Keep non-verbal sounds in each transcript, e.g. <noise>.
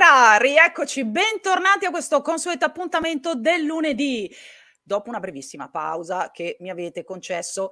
Buonasera, rieccoci, bentornati a questo consueto appuntamento del lunedì. Dopo una brevissima pausa che mi avete concesso,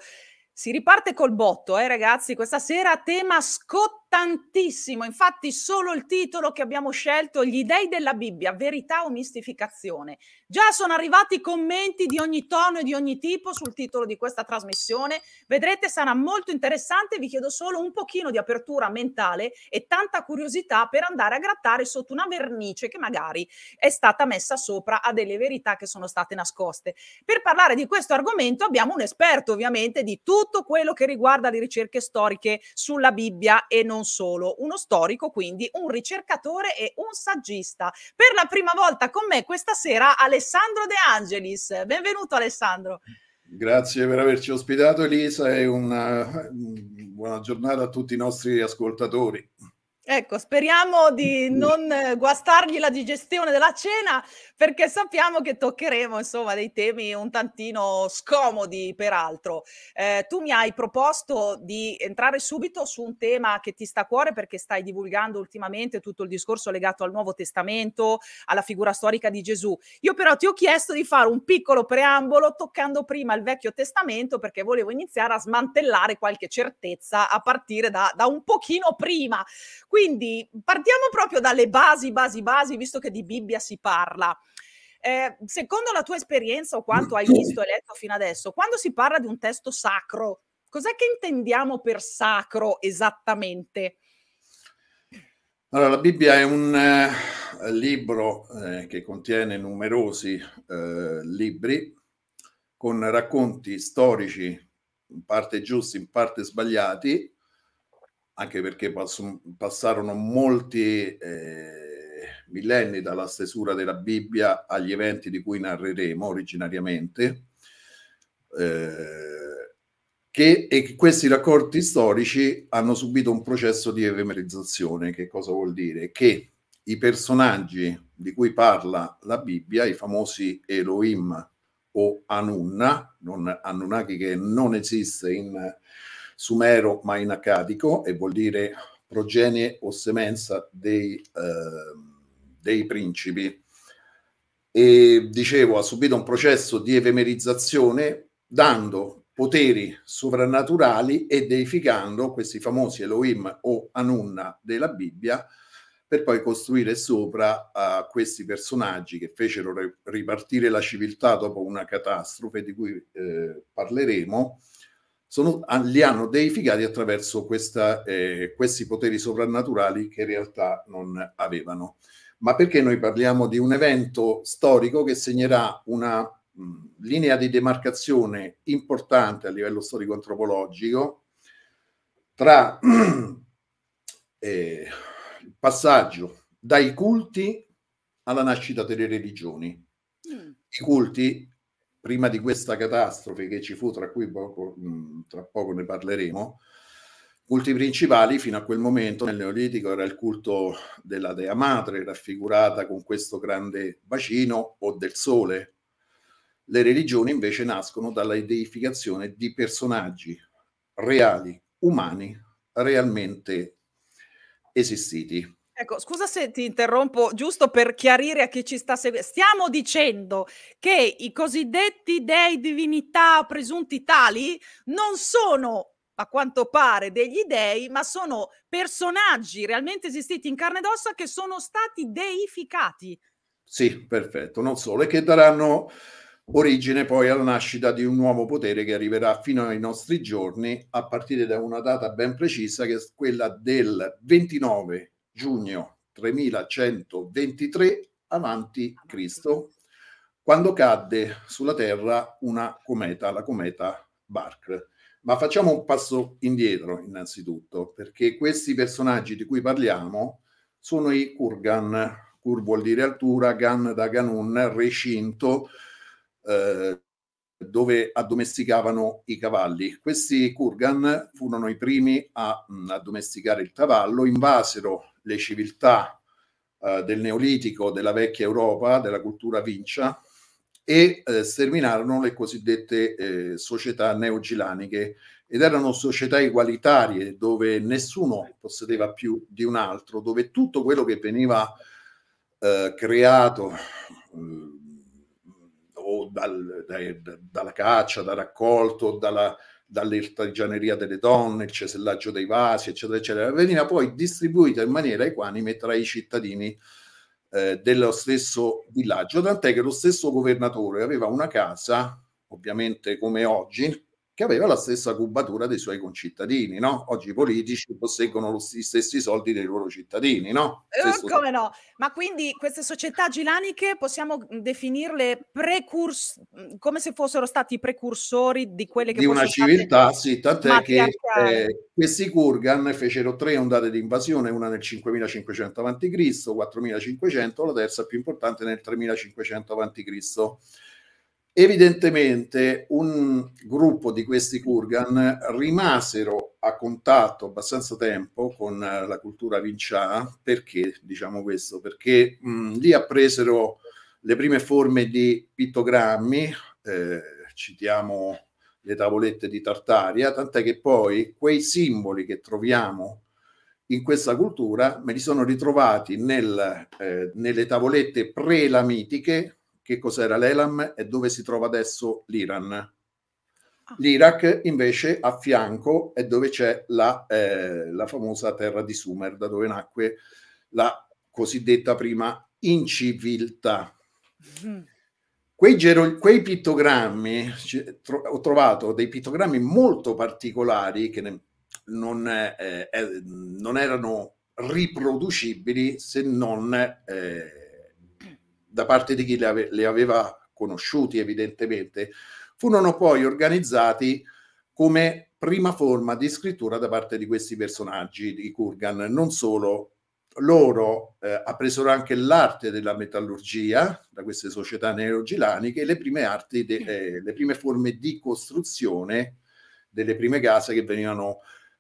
si riparte col botto, eh ragazzi, questa sera tema scottante tantissimo, infatti solo il titolo che abbiamo scelto, Gli dei della Bibbia, verità o mistificazione. Già sono arrivati commenti di ogni tono e di ogni tipo sul titolo di questa trasmissione, vedrete sarà molto interessante, vi chiedo solo un pochino di apertura mentale e tanta curiosità per andare a grattare sotto una vernice che magari è stata messa sopra a delle verità che sono state nascoste. Per parlare di questo argomento abbiamo un esperto ovviamente di tutto quello che riguarda le ricerche storiche sulla Bibbia e non solo, uno storico, quindi un ricercatore e un saggista. Per la prima volta con me questa sera Alessandro De Angelis. Benvenuto Alessandro. Grazie per averci ospitato Elisa e una eh, buona giornata a tutti i nostri ascoltatori. Ecco, speriamo di non guastargli la digestione della cena perché sappiamo che toccheremo insomma dei temi un tantino scomodi peraltro. Eh, tu mi hai proposto di entrare subito su un tema che ti sta a cuore perché stai divulgando ultimamente tutto il discorso legato al Nuovo Testamento, alla figura storica di Gesù. Io però ti ho chiesto di fare un piccolo preambolo toccando prima il Vecchio Testamento perché volevo iniziare a smantellare qualche certezza a partire da, da un pochino prima. Quindi partiamo proprio dalle basi, basi, basi, visto che di Bibbia si parla. Eh, secondo la tua esperienza o quanto hai visto e letto fino adesso, quando si parla di un testo sacro, cos'è che intendiamo per sacro esattamente? Allora, la Bibbia è un eh, libro eh, che contiene numerosi eh, libri con racconti storici, in parte giusti, in parte sbagliati, anche perché passo, passarono molti eh, millenni dalla stesura della Bibbia agli eventi di cui narreremo originariamente, eh, che e questi racconti storici hanno subito un processo di evemerizzazione. Che cosa vuol dire? Che i personaggi di cui parla la Bibbia, i famosi Elohim o Anunna, non, Anunnaki che non esiste in sumero ma in e vuol dire progenie o semenza dei, eh, dei principi. E dicevo, ha subito un processo di evemerizzazione dando poteri sovrannaturali e deificando questi famosi Elohim o Anunna della Bibbia per poi costruire sopra uh, questi personaggi che fecero ripartire la civiltà dopo una catastrofe di cui eh, parleremo sono, ah, li hanno deificati attraverso questa, eh, questi poteri soprannaturali che in realtà non avevano. Ma perché noi parliamo di un evento storico che segnerà una mh, mm, linea di demarcazione importante a livello storico-antropologico tra <clears throat> eh, il passaggio dai culti alla nascita delle religioni. Mm. I culti prima di questa catastrofe che ci fu, tra cui poco, mm, tra poco ne parleremo, culti principali fino a quel momento nel Neolitico era il culto della Dea Madre, raffigurata con questo grande bacino o del sole. Le religioni invece nascono dalla deificazione di personaggi reali, umani, realmente esistiti. Ecco, scusa se ti interrompo, giusto per chiarire a chi ci sta seguendo. Stiamo dicendo che i cosiddetti dei divinità presunti tali non sono a quanto pare degli dei, ma sono personaggi realmente esistiti in carne ed ossa che sono stati deificati. Sì, perfetto, non solo, e che daranno origine poi alla nascita di un nuovo potere che arriverà fino ai nostri giorni a partire da una data ben precisa che è quella del 29 giugno 3123 avanti Cristo, quando cadde sulla Terra una cometa, la cometa Bark. Ma facciamo un passo indietro innanzitutto, perché questi personaggi di cui parliamo sono i Kurgan. Kur vuol dire altura, Gan da Ganun, recinto, eh, dove addomesticavano i cavalli. Questi Kurgan furono i primi a mh, mm, addomesticare il cavallo, invasero le civiltà eh, del Neolitico, della vecchia Europa, della cultura vincia, e eh, sterminarono le cosiddette eh, società neogilaniche ed erano società egualitarie dove nessuno possedeva più di un altro, dove tutto quello che veniva eh, creato mm, o dal, dai, dalla caccia, dal raccolto, dalla dall'artigianeria delle donne, il cesellaggio dei vasi, eccetera, eccetera, veniva poi distribuita in maniera equanime tra i cittadini eh, dello stesso villaggio, tant'è che lo stesso governatore aveva una casa, ovviamente come oggi, che aveva la stessa cubatura dei suoi concittadini, no? Oggi i politici posseggono gli stessi soldi dei loro cittadini, no? Eh, come no? Ma quindi queste società gilaniche possiamo definirle precurs- come se fossero stati i precursori di quelle che... Di una civiltà, sì, tant'è che eh, questi Kurgan fecero tre ondate di invasione, una nel 5500 a.C., 4500, la terza più importante nel 3500 a.C., Evidentemente un gruppo di questi Kurgan rimasero a contatto abbastanza tempo con eh, la cultura Vincià, perché diciamo questo? Perché mh, mm, lì appresero le prime forme di pittogrammi, eh, citiamo le tavolette di Tartaria, tant'è che poi quei simboli che troviamo in questa cultura me li sono ritrovati nel, eh, nelle tavolette prelamitiche che cos'era l'Elam e dove si trova adesso l'Iran. Ah. L'Iraq invece a fianco è dove c'è la, eh, la, famosa terra di Sumer, da dove nacque la cosiddetta prima inciviltà. Mm. Quei, gero, quei, pittogrammi, tro, ho trovato dei pittogrammi molto particolari che ne, non, eh, eh, non, erano riproducibili se non eh, da parte di chi le aveva conosciuti evidentemente, furono poi organizzati come prima forma di scrittura da parte di questi personaggi di Kurgan. Non solo, loro eh, appresero anche l'arte della metallurgia da queste società neogilaniche e le prime arti, de, mm. eh, le prime forme di costruzione delle prime case che venivano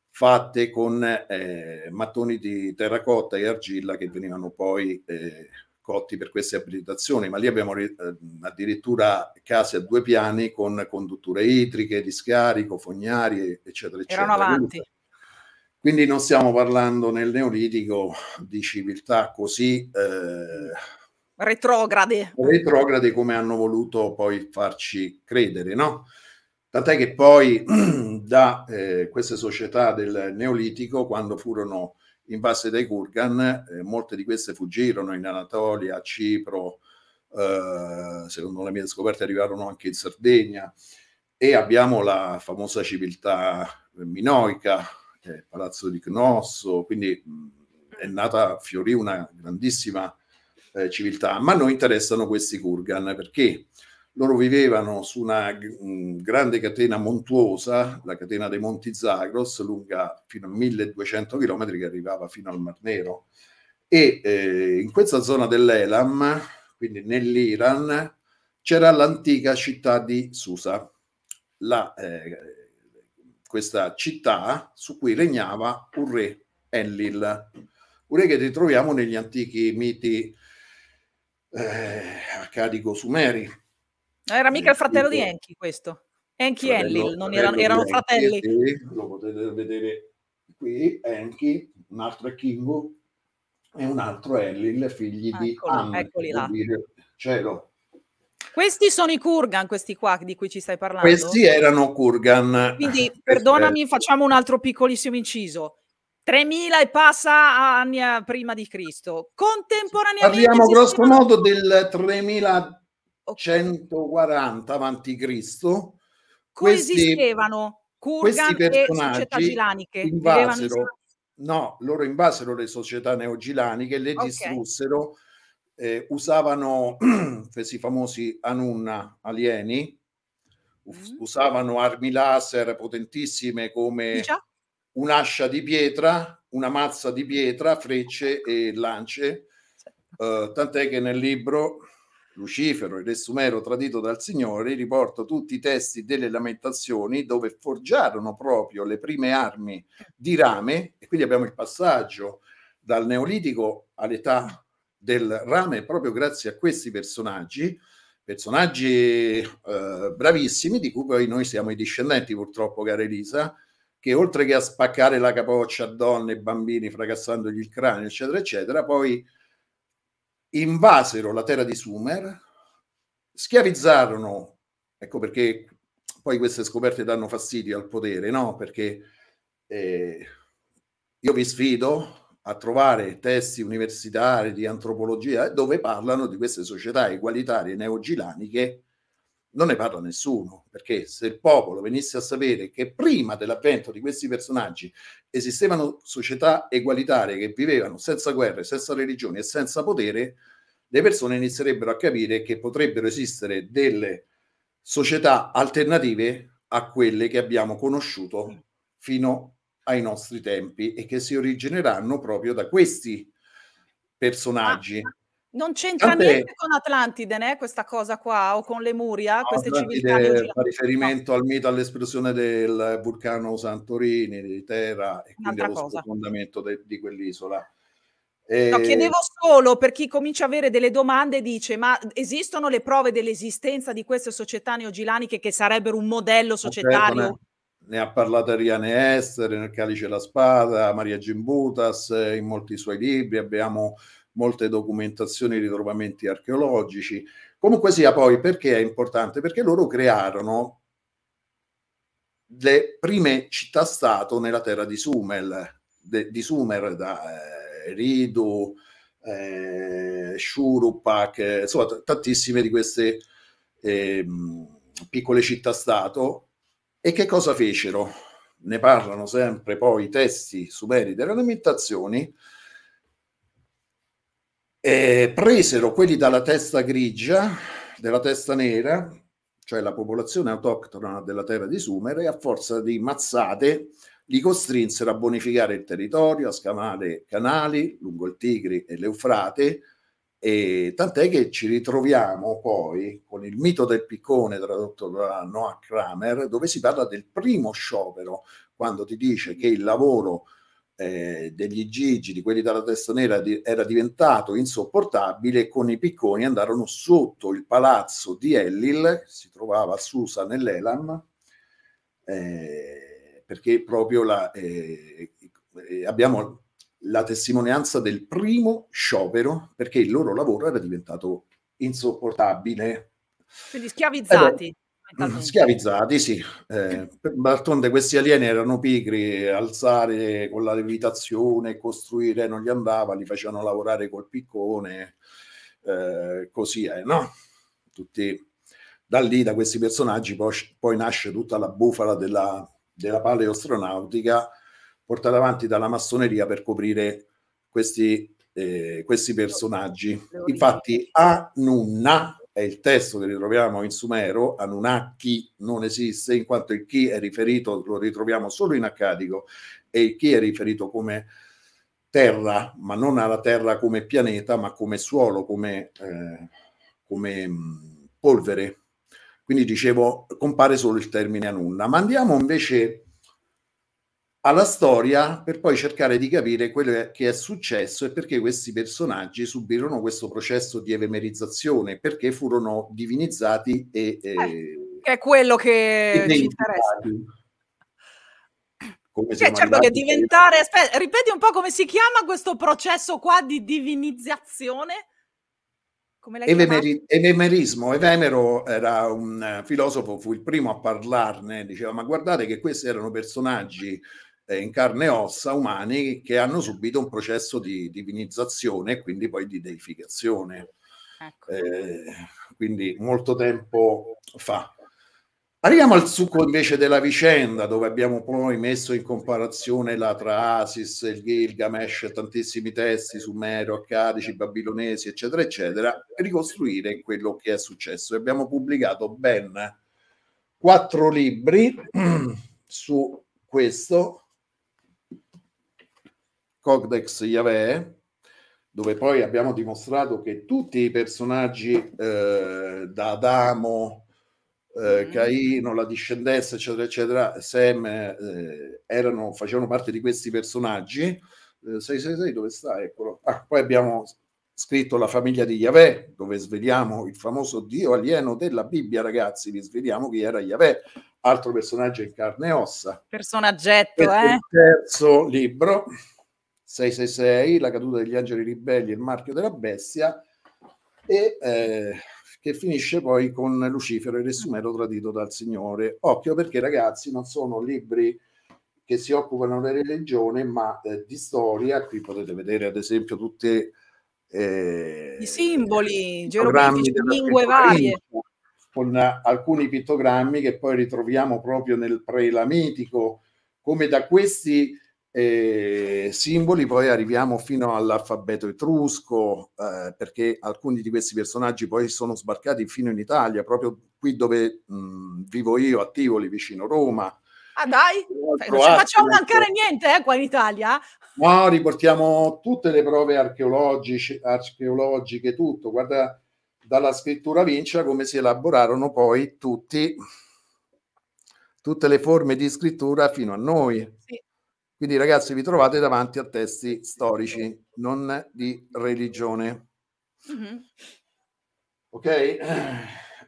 fatte con eh, mattoni di terracotta e argilla che venivano poi eh, cotti per queste abilitazioni, ma lì abbiamo ehm, addirittura case a due piani con condutture idriche, di scarico, fognari, eccetera, eccetera. Erano avanti. Quindi non stiamo parlando nel neolitico di civiltà così... Eh, retrograde. Retrograde come hanno voluto poi farci credere, no? Tant'è che poi <clears throat> da eh, queste società del Neolitico, quando furono invase dai Kurgan, eh, molte di queste fuggirono in Anatolia, a Cipro, eh, secondo le mie scoperte arrivarono anche in Sardegna e abbiamo la famosa civiltà minoica, eh, Palazzo di Cnosso, quindi mh, mm, è nata, fiorì una grandissima eh, civiltà, ma a noi interessano questi Kurgan perché loro vivevano su una grande catena montuosa, la catena dei Monti Zagros, lunga fino a 1200 km che arrivava fino al Mar Nero. E eh, in questa zona dell'Elam, quindi nell'Iran, c'era l'antica città di Susa, la, eh, questa città su cui regnava un re, Enlil, un re che ritroviamo negli antichi miti eh, accadico-sumeri. Non era mica il fratello di Enki questo. Enki e Enlil, non erano, erano fratelli. Sì, lo potete vedere qui, Enki, un altro è Kingu e un altro è Enlil, figli ah, di Amme. Eccoli là. Cielo. Questi sono i Kurgan, questi qua di cui ci stai parlando. Questi erano Kurgan. Quindi, <laughs> perdonami, facciamo un altro piccolissimo inciso. 3000 e passa anni eh, prima di Cristo. Contemporaneamente. Parliamo grosso modo del 3000 okay. 140 a.C. Coesistevano questi, questi società invasero, no, loro invasero le società neogilaniche, le okay. distrussero, eh, usavano <clears throat> questi famosi Anunna alieni, mm. usavano armi laser potentissime come Dicia? un'ascia di pietra, una mazza di pietra, frecce e lance. Eh, tant'è che nel libro Lucifero, il re sumero tradito dal Signore, riporto tutti i testi delle lamentazioni dove forgiarono proprio le prime armi di rame, e quindi abbiamo il passaggio dal neolitico all'età del rame proprio grazie a questi personaggi, personaggi eh, bravissimi di cui poi noi siamo i discendenti purtroppo, cara Elisa, che oltre che a spaccare la capoccia a donne e bambini fracassandogli il cranio, eccetera, eccetera, poi invasero la terra di Sumer, schiavizzarono, ecco perché poi queste scoperte danno fastidio al potere, no? Perché eh, io vi sfido a trovare testi universitari di antropologia dove parlano di queste società egualitarie neogilaniche non ne parla nessuno, perché se il popolo venisse a sapere che prima dell'avvento di questi personaggi esistevano società egualitarie che vivevano senza guerre, senza religioni e senza potere, le persone inizierebbero a capire che potrebbero esistere delle società alternative a quelle che abbiamo conosciuto mm. fino ai nostri tempi e che si origineranno proprio da questi ah, personaggi. Non c'entra Tant'è. niente con Atlantide, né, questa cosa qua, o con Lemuria, no, queste Atlantide civiltà. Fa riferimento no. al mito, all'esplosione del vulcano Santorini, di Terra, e quindi allo sfondamento di quell'isola. E... No, chiedevo solo per chi comincia a avere delle domande, dice, ma esistono le prove dell'esistenza di queste società neogilaniche che sarebbero un modello societario? Certo, ne ha parlato Ariane Ester nel Calice e la Spada, Maria Gimbutas, eh, in molti suoi libri, abbiamo molte documentazioni, ritrovamenti archeologici. Comunque sia poi perché è importante? Perché loro crearono le prime città-stato nella terra di Sumer, de, di Sumer da eh, Ridu, eh, Shurupak, eh, insomma t- tantissime di queste eh, piccole città-stato. E che cosa fecero? Ne parlano sempre poi i testi sumeri delle lamentazioni, eh, presero quelli dalla testa grigia, della testa nera, cioè la popolazione autoctona della terra di Sumer, e a forza di mazzate li costrinsero a bonificare il territorio, a scavare canali lungo il Tigri e l'Eufrate, e tant'è che ci ritroviamo poi con il mito del piccone tradotto da Noah Kramer, dove si parla del primo sciopero, quando ti dice che il lavoro eh, degli Gigi, di quelli dalla testa nera, di, era diventato insopportabile con i picconi andarono sotto il palazzo di Ellil, si trovava a Susa nell'Elam, eh, perché proprio la, eh, eh abbiamo la testimonianza del primo sciopero perché il loro lavoro era diventato insopportabile. Quindi schiavizzati. Mm, schiavizzati, sì. Eh, d'altronde questi alieni erano pigri, alzare con la levitazione, costruire non gli andava, li facevano lavorare col piccone, eh, così è, eh, no? Tutti, da lì, da questi personaggi, poi, poi nasce tutta la bufala della, della paleoastronautica portata avanti dalla massoneria per coprire questi, eh, questi personaggi. Infatti, a Nunna è il testo che ritroviamo in Sumero, Anunnaki non esiste, in quanto il chi è riferito, lo ritroviamo solo in Accadico, e il chi è riferito come terra, ma non alla terra come pianeta, ma come suolo, come, eh, come mm, polvere. Quindi dicevo, compare solo il termine Anunna. Ma andiamo invece alla storia per poi cercare di capire quello che è successo e perché questi personaggi subirono questo processo di evemerizzazione, perché furono divinizzati e... Eh, eh, è quello che ci interessa. Come cioè, certo che diventare... Aspetta, ripeti un po' come si chiama questo processo qua di divinizzazione? evemerismo, Evemero era un eh, filosofo, fu il primo a parlarne, diceva ma guardate che questi erano personaggi eh, in carne e ossa umani che hanno subito un processo di divinizzazione e quindi poi di deificazione. Ecco. Eh, quindi molto tempo fa. Arriviamo al succo invece della vicenda, dove abbiamo poi messo in comparazione la Traasis, il Gilgamesh, tantissimi testi sumero, accadici, babilonesi, eccetera, eccetera, per ricostruire quello che è successo. E abbiamo pubblicato ben quattro libri <clears throat> su questo, Codex Yaveh, dove poi abbiamo dimostrato che tutti i personaggi eh, da Adamo, eh, mm-hmm. Caino, la discendenza, eccetera, eccetera, Sem, eh, erano, facevano parte di questi personaggi. 666 eh, dove sta? Eccolo. Ah, poi abbiamo scritto la famiglia di Yahweh, dove sveliamo il famoso dio alieno della Bibbia, ragazzi, vi sveliamo chi era Yahweh, altro personaggio in carne e ossa. Personaggetto, Questo eh? Il terzo libro, 666, La caduta degli angeli ribelli e il marchio della bestia, e eh, che finisce poi con Lucifero e Ressumero tradito dal Signore. Occhio perché ragazzi non sono libri che si occupano della religione, ma eh, di storia. Qui potete vedere ad esempio tutti eh, i simboli, geroglifici, lingue varie. Con alcuni pittogrammi che poi ritroviamo proprio nel prelamitico, come da questi eh, simboli, poi arriviamo fino all'alfabeto etrusco, eh, perché alcuni di questi personaggi poi sono sbarcati fino in Italia, proprio qui dove mh, mm, vivo io, a Tivoli, vicino Roma. Ah dai, non ci facciamo mancare niente eh, qua in Italia. No, riportiamo tutte le prove archeologiche, archeologiche tutto. Guarda, dalla scrittura vincia come si elaborarono poi tutti, tutte le forme di scrittura fino a noi. Sì quindi ragazzi vi trovate davanti a testi storici, non di religione. Mm-hmm. Ok?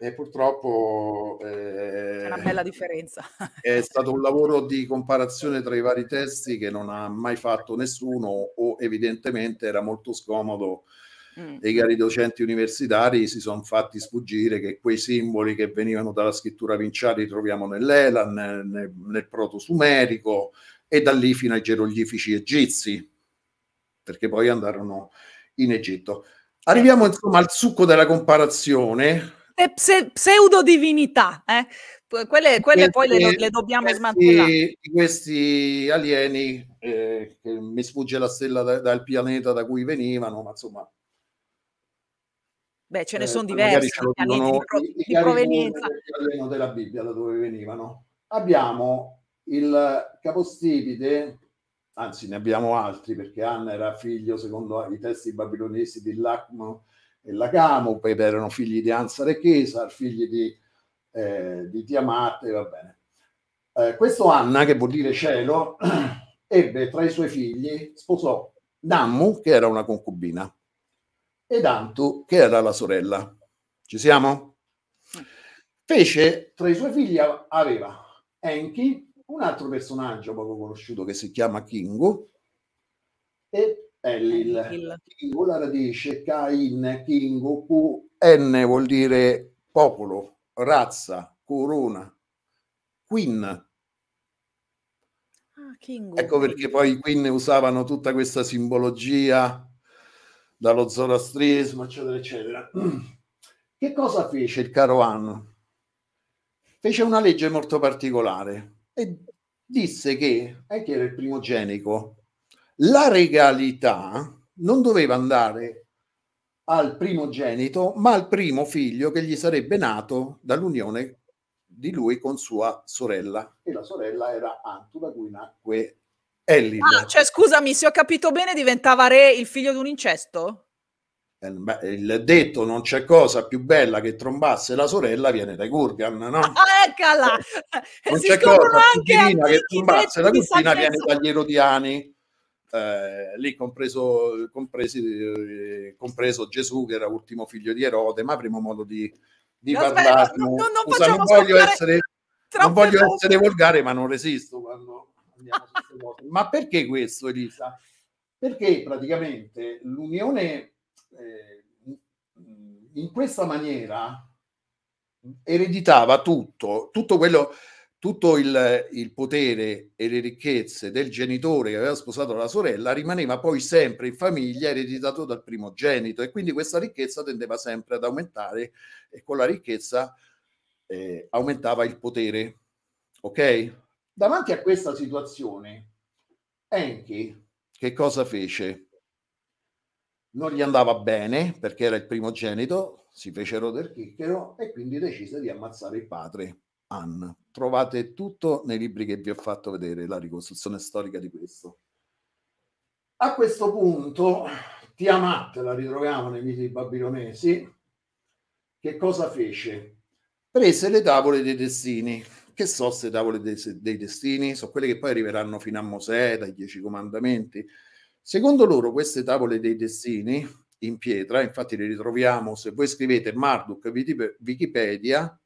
E purtroppo... Eh, C'è una bella differenza. è stato un lavoro di comparazione tra i vari testi che non ha mai fatto nessuno o evidentemente era molto scomodo mm. e i cari docenti universitari si sono fatti sfuggire che quei simboli che venivano dalla scrittura vinciale li troviamo nell'Elan, nel, nel proto-sumerico, e da lì fino ai geroglifici egizi, perché poi andarono in Egitto. Arriviamo certo. insomma al succo della comparazione. pse- pseudodivinità, eh? quelle, quelle poi le, le dobbiamo smantellare. Questi alieni, eh, che mi sfugge la stella da, dal pianeta da cui venivano, ma insomma... Beh, ce ne eh, sono diversi, pianeti eh, di, pro- di provenienza. Della Bibbia, da dove venivano. Abbiamo il capostipite, anzi ne abbiamo altri perché Anna era figlio, secondo i testi babilonesi, di Lacmo e Lacamo, poi erano figli di Ansar e Chesar, figli di, eh, di Tiamat, va bene. Eh, questo Anna, che vuol dire cielo, <clears throat> ebbe tra i suoi figli, sposò Dammu, che era una concubina, ed Antu, che era la sorella. Ci siamo? Mm. Fece tra i suoi figli aveva Enchi, un altro personaggio poco conosciuto che si chiama Kingu e Ellil. Kingu la radice Kain, Kingu, N vuol dire popolo, razza, corona, Queen. Ah, Kingu. Ecco perché poi i Queen usavano tutta questa simbologia dallo zoroastrismo, eccetera, eccetera. <clears throat> Che cosa fece il caro Anno? Fece una legge molto particolare e disse che, è ecco, che era il primogenito, la regalità non doveva andare al primogenito, ma al primo figlio che gli sarebbe nato dall'unione di lui con sua sorella. E la sorella era Antu, da cui nacque Ellil. Ah, cioè, scusami, se ho capito bene, diventava re il figlio di un incesto? Eh, il detto non c'è cosa più bella che trombasse la sorella viene dai Gurgan no? Ah, eccola non c'è cosa più bella che trombasse la Kurtina viene dagli erodiani eh, lì compreso, compresi, eh, compreso Gesù che era ultimo figlio di Erode ma avremo modo di, di no, parlarne no, non, non voglio essere non voglio essere volgare ma non resisto quando andiamo su queste cose ma perché questo Elisa? perché praticamente l'unione eh, in questa maniera ereditava tutto, tutto quello tutto il, il, potere e le ricchezze del genitore che aveva sposato la sorella rimaneva poi sempre in famiglia ereditato dal primogenito e quindi questa ricchezza tendeva sempre ad aumentare e con la ricchezza eh, aumentava il potere. Ok? Davanti a questa situazione, Enki che cosa fece? non gli andava bene perché era il primogenito, si fecero del chicchero e quindi decise di ammazzare il padre, Ann. Trovate tutto nei libri che vi ho fatto vedere, la ricostruzione storica di questo. A questo punto Tiamat la ritroviamo nei miti babilonesi. Che cosa fece? Prese le tavole dei destini. Che so se tavole dei, dei destini? Sono quelle che poi arriveranno fino a Mosè, dai Dieci Comandamenti Secondo loro queste tavole dei destini in pietra, infatti le ritroviamo, se voi scrivete Marduk Wikipedia,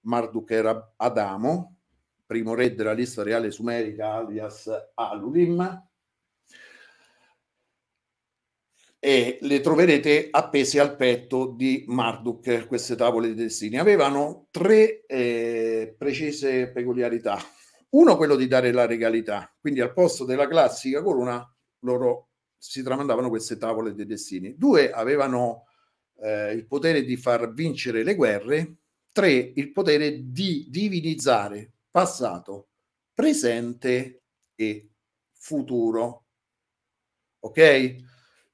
Marduk era Adamo, primo re della lista reale sumerica alias Alulim, e le troverete appese al petto di Marduk, queste tavole dei destini. Avevano tre eh, precise peculiarità. Uno, quello di dare la regalità, quindi al posto della classica corona loro si tramandavano queste tavole dei destini. Due avevano eh, il potere di far vincere le guerre, tre il potere di divinizzare passato, presente e futuro. Ok?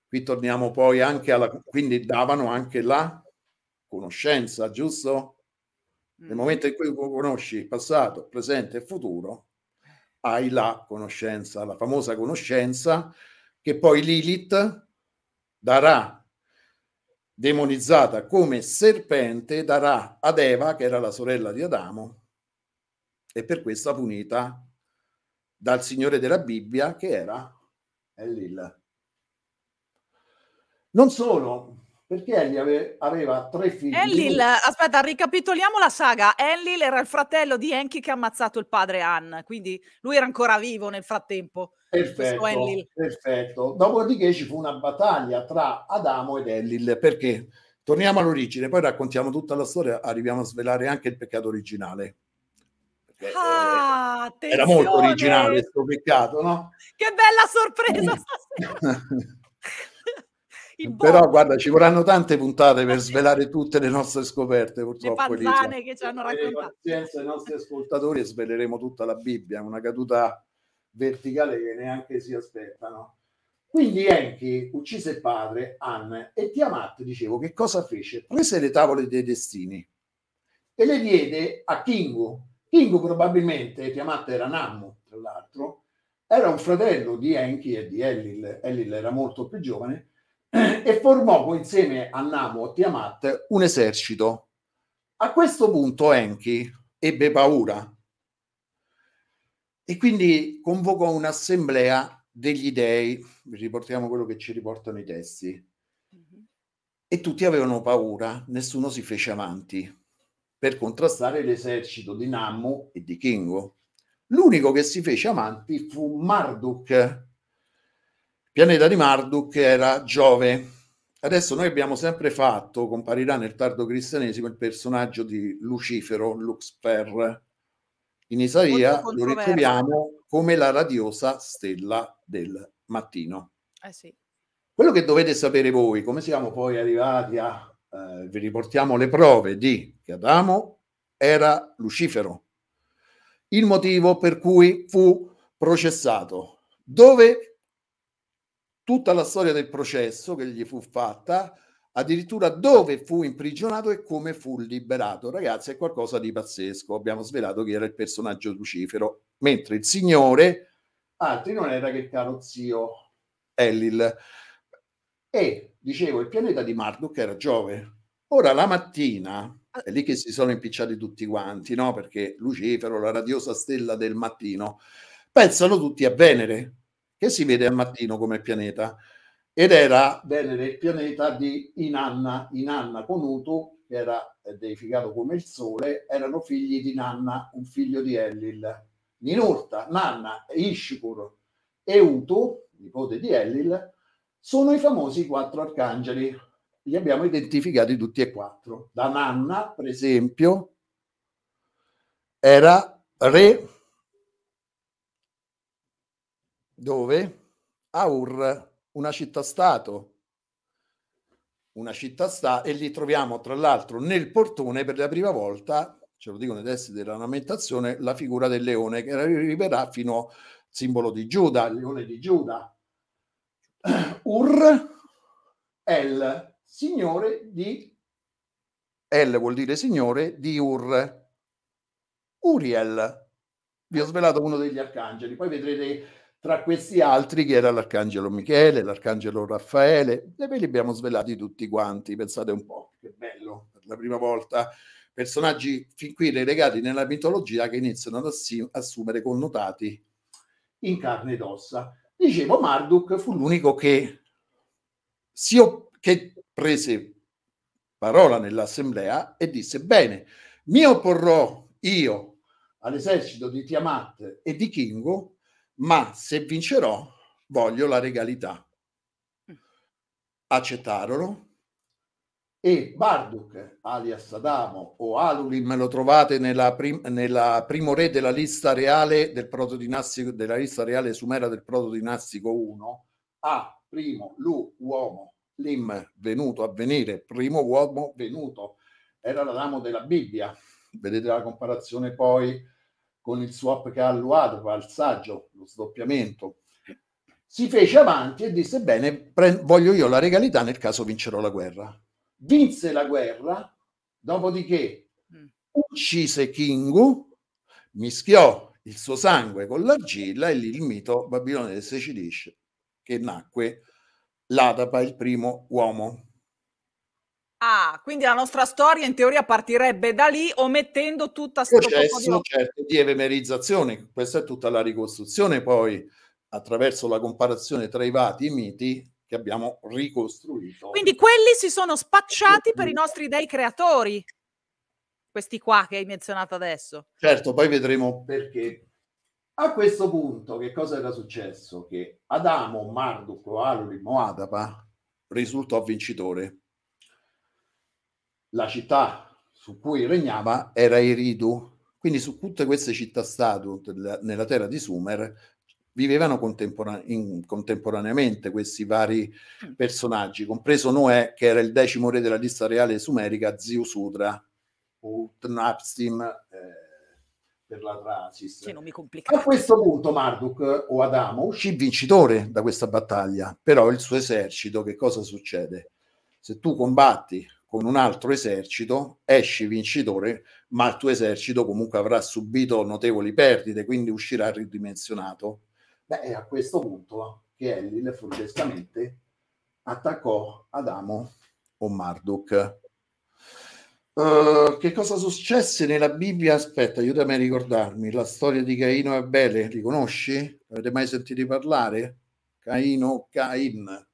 Qui torniamo poi anche alla... quindi davano anche la conoscenza, giusto? Nel mm. momento in cui conosci passato, presente e futuro, hai la conoscenza, la famosa conoscenza che poi Lilith darà, demonizzata come serpente, darà ad Eva, che era la sorella di Adamo, e per questa punita dal Signore della Bibbia, che era Elil. Non solo, perché Enlil ave- aveva tre figli. Enlil, aspetta, ricapitoliamo la saga. Enlil era il fratello di Enki che ha ammazzato il padre Ann, quindi lui era ancora vivo nel frattempo. Perfetto, perfetto. Dopodiché ci fu una battaglia tra Adamo ed Enlil, perché torniamo all'origine, poi raccontiamo tutta la storia, arriviamo a svelare anche il peccato originale. Eh, ah, era molto originale questo peccato, no? Che bella sorpresa mm. stasera! <laughs> Eh, però guarda, ci vorranno tante puntate per svelare tutte le nostre scoperte, purtroppo. Le panzane che ci hanno raccontato. Pazienza i nostri ascoltatori sveleremo tutta la Bibbia, una caduta verticale che neanche si aspettano. Quindi Enki uccise il padre, Anne, e Tiamat, dicevo, che cosa fece? Prese le tavole dei destini e le diede a Kingu. Kingu probabilmente, Tiamat era Nammu, tra l'altro, era un fratello di Enki e di Ellil. Ellil era molto più giovane, e formò insieme a Namo Tiamat un esercito. A questo punto Enki ebbe paura e quindi convocò un'assemblea degli dei, riportiamo quello che ci riportano i testi, mm-hmm. e tutti avevano paura, nessuno si fece avanti per contrastare l'esercito di Nammu e di Kingo. L'unico che si fece avanti fu Marduk, pianeta di Marduk era Giove. Adesso noi abbiamo sempre fatto, comparirà nel tardo cristianesimo, il personaggio di Lucifero, Luxfer. In Isaia lo ritroviamo come la radiosa stella del mattino. Eh sì. Quello che dovete sapere voi, come siamo poi arrivati a, eh, vi riportiamo le prove di che Adamo era Lucifero, il motivo per cui fu processato. Dove tutta la storia del processo che gli fu fatta, addirittura dove fu imprigionato e come fu liberato. Ragazzi, è qualcosa di pazzesco. Abbiamo svelato chi era il personaggio Lucifero, mentre il signore altri non era che il caro zio Ellil. E dicevo, il pianeta di Marduk era Giove. Ora la mattina ah. è lì che si sono impicciati tutti quanti, no? Perché Lucifero, la radiosa stella del mattino, pensano tutti a Venere che si vede al mattino come pianeta ed era Venere il pianeta di Inanna, Inanna con Utu, che era deificato come il Sole, erano figli di Nanna, un figlio di Ellil. Ninurta, Nanna, Ishkur e Utu, nipote di Ellil, sono i famosi quattro arcangeli. Li abbiamo identificati tutti e quattro. Da Nanna, per esempio, era re dove? Aur, una città-stato. Una città-stato e lì troviamo tra l'altro nel portone per la prima volta, ce lo dicono i testi della lamentazione, la figura del leone che arriverà fino al simbolo di Giuda, il leone di Giuda. <clears throat> Ur è il signore di El vuol dire signore di Ur. Uriel. Vi ho svelato uno degli arcangeli, poi vedrete tra questi altri che era l'Arcangelo Michele, l'Arcangelo Raffaele, e ve li abbiamo svelati tutti quanti, pensate un po', che bello, per la prima volta personaggi fin qui relegati nella mitologia che iniziano ad assumere connotati in carne ed ossa. Dicevo, Marduk fu l'unico che, si op- che prese parola nell'assemblea e disse: Bene, mi opporrò io all'esercito di Tiamat e di Kingo ma se vincerò voglio la regalità. Mm. Accettarono e Barduk, alias Adamo o Alulim, lo trovate nella, prim- nella primo re della lista reale del protodinastico, della lista reale sumera del protodinastico 1, A, primo, Lu, uomo, Lim, venuto, a venire, primo uomo venuto, era l'Adamo della Bibbia, vedete la comparazione poi con il swap che ha alluato, qua il saggio, lo sdoppiamento, si fece avanti e disse bene, pre- voglio io la regalità nel caso vincerò la guerra. Vinse la guerra, dopodiché mm. uccise Kingu, mischiò il suo sangue con l'argilla e lì il mito babilonese ci dice che nacque l'Adapa, il primo uomo. Ah, quindi la nostra storia in teoria partirebbe da lì omettendo tutta questa processo di... Certo, di evemerizzazione. Questa è tutta la ricostruzione poi attraverso la comparazione tra i vati e i miti che abbiamo ricostruito. Quindi quelli si sono spacciati per i nostri dei creatori. Questi qua che hai menzionato adesso. Certo, poi vedremo perché. A questo punto che cosa era successo? Che Adamo, Marduk, Aluri, Moadapa risultò vincitore la città su cui regnava era Eridu. Quindi su tutte queste città-stato nella terra di Sumer vivevano contemporane- in, contemporaneamente questi vari mm. personaggi, compreso Noè, che era il decimo re della lista reale sumerica, Ziu Sutra, Utnapstim, eh, per la Trasis. Cioè, A questo punto Marduk eh, o Adamo uscì vincitore da questa battaglia, però il suo esercito, che cosa succede? Se tu combatti con un altro esercito, esci vincitore, ma il tuo esercito comunque avrà subito notevoli perdite, quindi uscirà ridimensionato. Beh, è a questo punto che Ellil furbescamente attaccò Adamo o Marduk. Uh, che cosa successe nella Bibbia? Aspetta, aiutami a ricordarmi la storia di Caino e Abele. riconosci? Avete mai sentito parlare? Caino, Cain.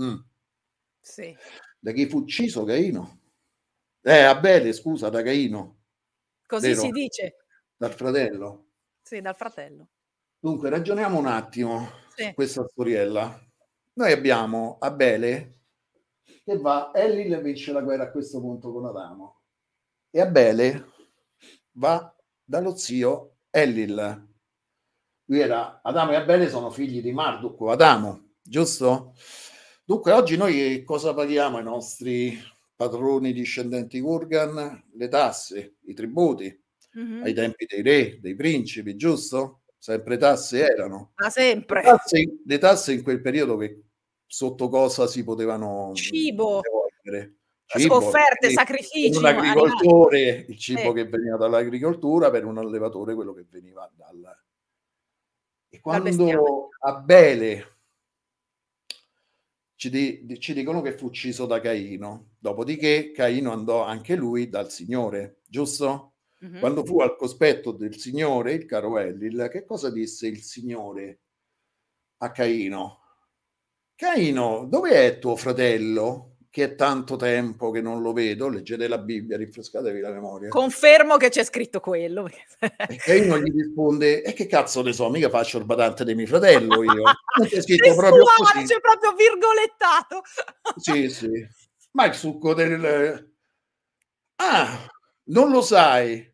Mm. Sì da chi fu ucciso Caino. Eh, Abele, scusa, da Caino. Così vero? si dice. Dal fratello. Sì, dal fratello. Dunque, ragioniamo un attimo sì. su questa storiella. Noi abbiamo Abele che va, Ellil vince la guerra a questo punto con Adamo. E Abele va dallo zio Ellil. Lui era, Adamo e Abele sono figli di Marduco, Adamo, giusto? Dunque, oggi noi cosa paghiamo ai nostri padroni discendenti Kurgan? Le tasse, i tributi, mm-hmm. ai tempi dei re, dei principi, giusto? Sempre tasse erano. Ma sempre. Le tasse, le tasse in quel periodo che sotto cosa si potevano... Cibo. Devolvere cibo, offerte, sacrifici. Per un agricoltore animale. il cibo eh. che veniva dall'agricoltura, per un allevatore quello che veniva dal... E quando Abele ci, di, ci, dicono che fu ucciso da Caino, dopodiché Caino andò anche lui dal Signore, giusto? Mm-hmm. Quando fu al cospetto del Signore, il caro Ellil, che cosa disse il Signore a Caino? Caino, dove è tuo fratello? che è tanto tempo che non lo vedo, leggete la Bibbia, rinfrescatevi la memoria. Confermo che c'è scritto quello. e uno gli risponde, e che cazzo ne so, mica faccio il badante di mio fratello io. c'è scritto proprio così. C'è proprio virgolettato. sì, sì. Ma il succo del... Ah, non lo sai.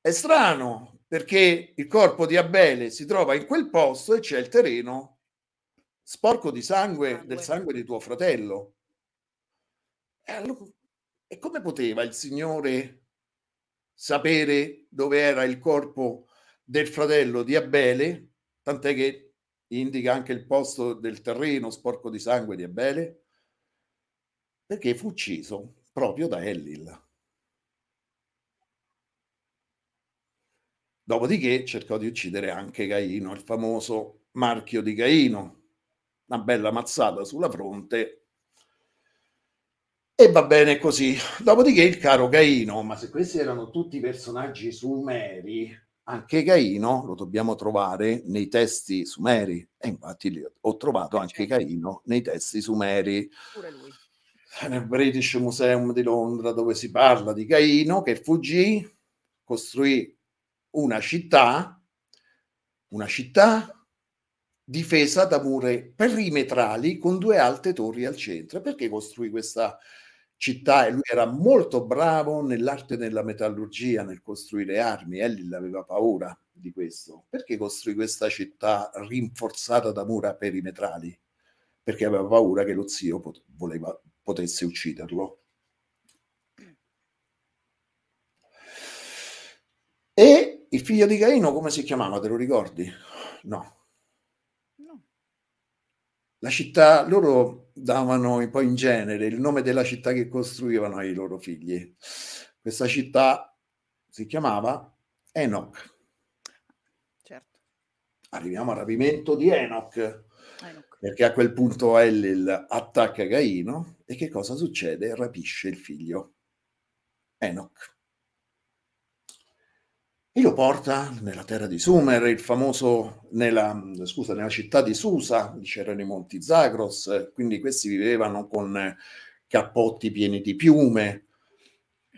È strano, perché il corpo di Abele si trova in quel posto e c'è il terreno sporco di sangue, sangue. del sangue di tuo fratello e, eh, allora, e come poteva il Signore sapere dove era il corpo del fratello di Abele? Tant'è che indica anche il posto del terreno sporco di sangue di Abele, perché fu ucciso proprio da Ellil. Dopodiché cercò di uccidere anche Caino, il famoso marchio di Caino, una bella mazzata sulla fronte e va bene così. Dopodiché il caro Gaino, ma se questi erano tutti personaggi sumeri, anche Caino lo dobbiamo trovare nei testi sumeri e infatti ho trovato anche Caino certo. nei testi sumeri Pure lui. nel British Museum di Londra dove si parla di Caino che fuggì, costruì una città, una città difesa da mura perimetrali con due alte torri al centro. Perché costruì questa città? città e lui era molto bravo nell'arte della metallurgia, nel costruire armi, Ellie aveva paura di questo. Perché costruì questa città rinforzata da mura perimetrali? Perché aveva paura che lo zio pot- voleva, potesse ucciderlo. E il figlio di Caino come si chiamava? Te lo ricordi? no. La città, loro davano poi in genere il nome della città che costruivano ai loro figli. Questa città si chiamava Enoch. Certo. Arriviamo al rapimento di Enoch, perché a quel punto Ellil attacca Gaino e che cosa succede? Rapisce il figlio Enoch e lo porta nella terra di Sumer, il famoso, nella, scusa, nella città di Susa, c'erano i Monti Zagros, quindi questi vivevano con cappotti pieni di piume.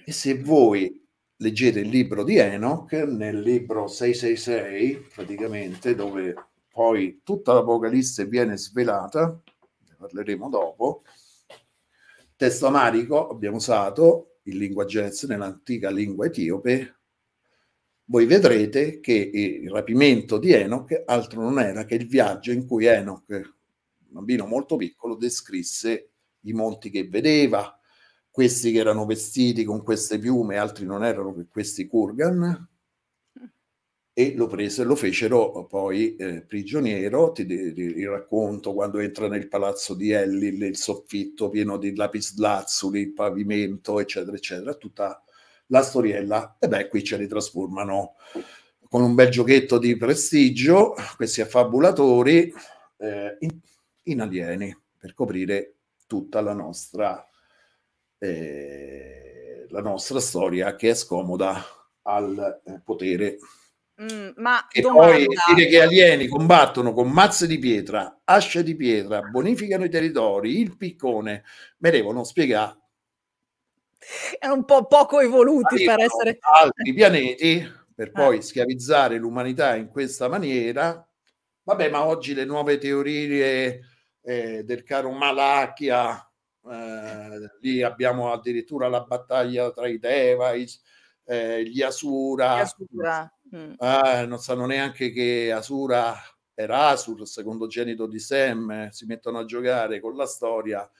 E se voi leggete il libro di Enoch, nel libro 666, praticamente, dove poi tutta l'Apocalisse viene svelata, ne parleremo dopo, testo amarico abbiamo usato, in lingua jazz nell'antica lingua etiope, voi vedrete che il rapimento di Enoch altro non era che il viaggio in cui Enoch, un bambino molto piccolo, descrisse i monti che vedeva, questi che erano vestiti con queste piume, altri non erano che questi Kurgan, e lo presero, lo fecero poi eh, prigioniero. Ti, ti, ti, racconto quando entra nel palazzo di Ellil, il soffitto pieno di lapislazzuli, il pavimento, eccetera, eccetera, tutta la storiella e beh qui ce li trasformano con un bel giochetto di prestigio questi affabulatori eh, in, in, alieni per coprire tutta la nostra eh, la nostra storia che è scomoda al eh, potere Mm, ma e domanda... poi dire che alieni combattono con mazze di pietra, asce di pietra, bonificano i territori, il piccone, me devono spiegare è un po' poco evoluti per essere altri pianeti per eh. poi ah. schiavizzare l'umanità in questa maniera. Vabbè, ma oggi le nuove teorie eh, del caro Malachia, eh, lì abbiamo addirittura la battaglia tra i Devais, eh, gli Asura. Gli Asura. Mm. Eh, non sanno neanche che Asura era Asur, secondo genito di Sem, eh, si mettono a giocare con la storia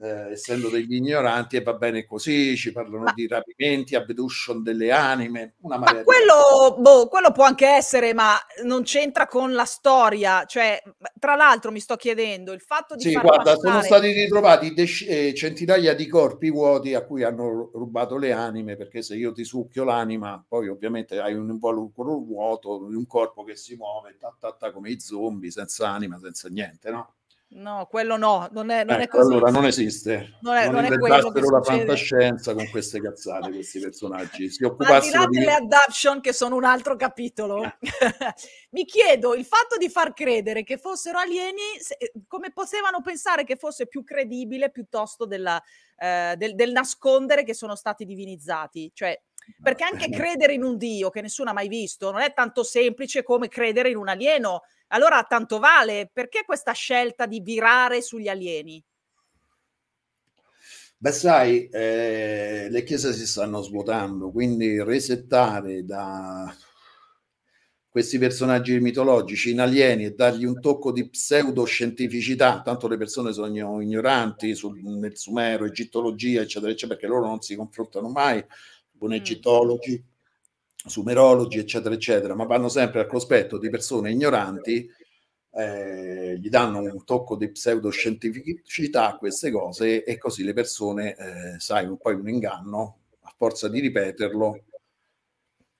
eh, essendo degli ignoranti, e va bene così, ci parlano ma... di rapimenti, abduction delle anime, una marea ma quello, boh, quello può anche essere, ma non c'entra con la storia. Cioè, tra l'altro mi sto chiedendo, il fatto di... Sì, guarda, passare... sono stati ritrovati dec- eh, centinaia di corpi vuoti a cui hanno rubato le anime, perché se io ti succhio l'anima, poi ovviamente hai un involucro vuoto, un corpo che si muove, ta, ta, ta, come i zombie, senza anima, senza niente, no? No, quello no, non è, non ecco, è Allora non esiste. Non, è, non, non inventassero la fantascienza con queste cazzate, questi personaggi. Si occupassero Al di là delle adaptation che sono un altro capitolo. Eh. <laughs> Mi chiedo, il fatto di far credere che fossero alieni, eh, come potevano pensare che fosse più credibile piuttosto della, eh, del, del nascondere che sono stati divinizzati? Cioè, perché anche credere in un Dio che nessuno ha mai visto non è tanto semplice come credere in un alieno allora tanto vale, perché questa scelta di virare sugli alieni? Beh, sai, eh, le chiese si stanno svuotando, quindi resettare da questi personaggi mitologici in alieni e dargli un tocco di pseudoscientificità, tanto le persone sono ignoranti sul, nel sumero, egittologia, eccetera, eccetera, perché loro non si confrontano mai con mm. egittologi sumerologi, eccetera, eccetera, ma vanno sempre al cospetto di persone ignoranti, eh, gli danno un tocco di pseudoscientificità a queste cose e così le persone, eh, sai, un, poi un inganno, a forza di ripeterlo,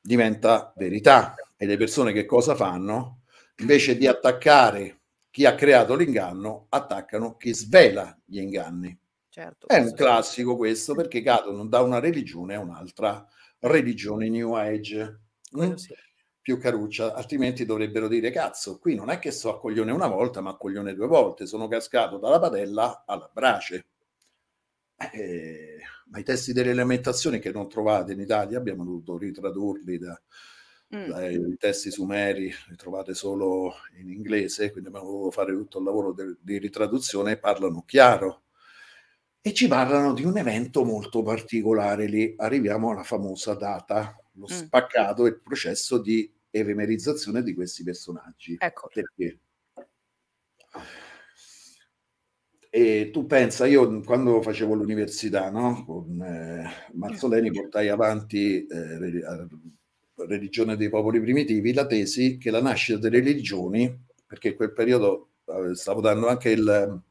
diventa verità. E le persone che cosa fanno? Invece di attaccare chi ha creato l'inganno, attaccano chi svela gli inganni. Certo, è un classico questo perché cadono da una religione a un'altra religione New Age. Mm? Sì. Più caruccia, altrimenti dovrebbero dire cazzo, qui non è che sto a coglione una volta, ma a coglione due volte, sono cascato dalla padella alla brace. Eh, ma i testi delle lamentazioni che non trovate in Italia, abbiamo dovuto ritradurli da, mm. dai testi sumeri, li trovate solo in inglese, quindi abbiamo dovuto fare tutto il lavoro de, di ritraduzione parlano chiaro e ci parlano di un evento molto particolare lì. Arriviamo alla famosa data, lo mm. spaccato e il processo di evemerizzazione di questi personaggi. Ecco. Perché? E tu pensa, io quando facevo l'università, no? con eh, Mazzoleni mm. portai avanti eh, religione dei popoli primitivi, la tesi che la nascita delle religioni, perché in quel periodo eh, stavo dando anche il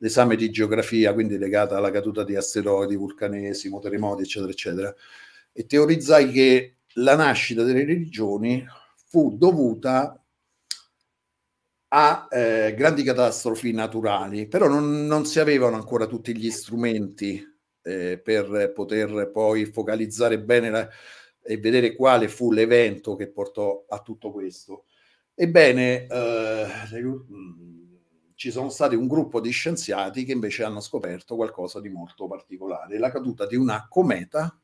l'esame di geografia, quindi legata alla caduta di asteroidi, vulcanesimo, terremoti, eccetera, eccetera, e teorizzai che la nascita delle religioni fu dovuta a eh, grandi catastrofi naturali, però non, non, si avevano ancora tutti gli strumenti eh, per poter poi focalizzare bene la, e vedere quale fu l'evento che portò a tutto questo. Ebbene, eh, ci sono stati un gruppo di scienziati che invece hanno scoperto qualcosa di molto particolare, la caduta di una cometa,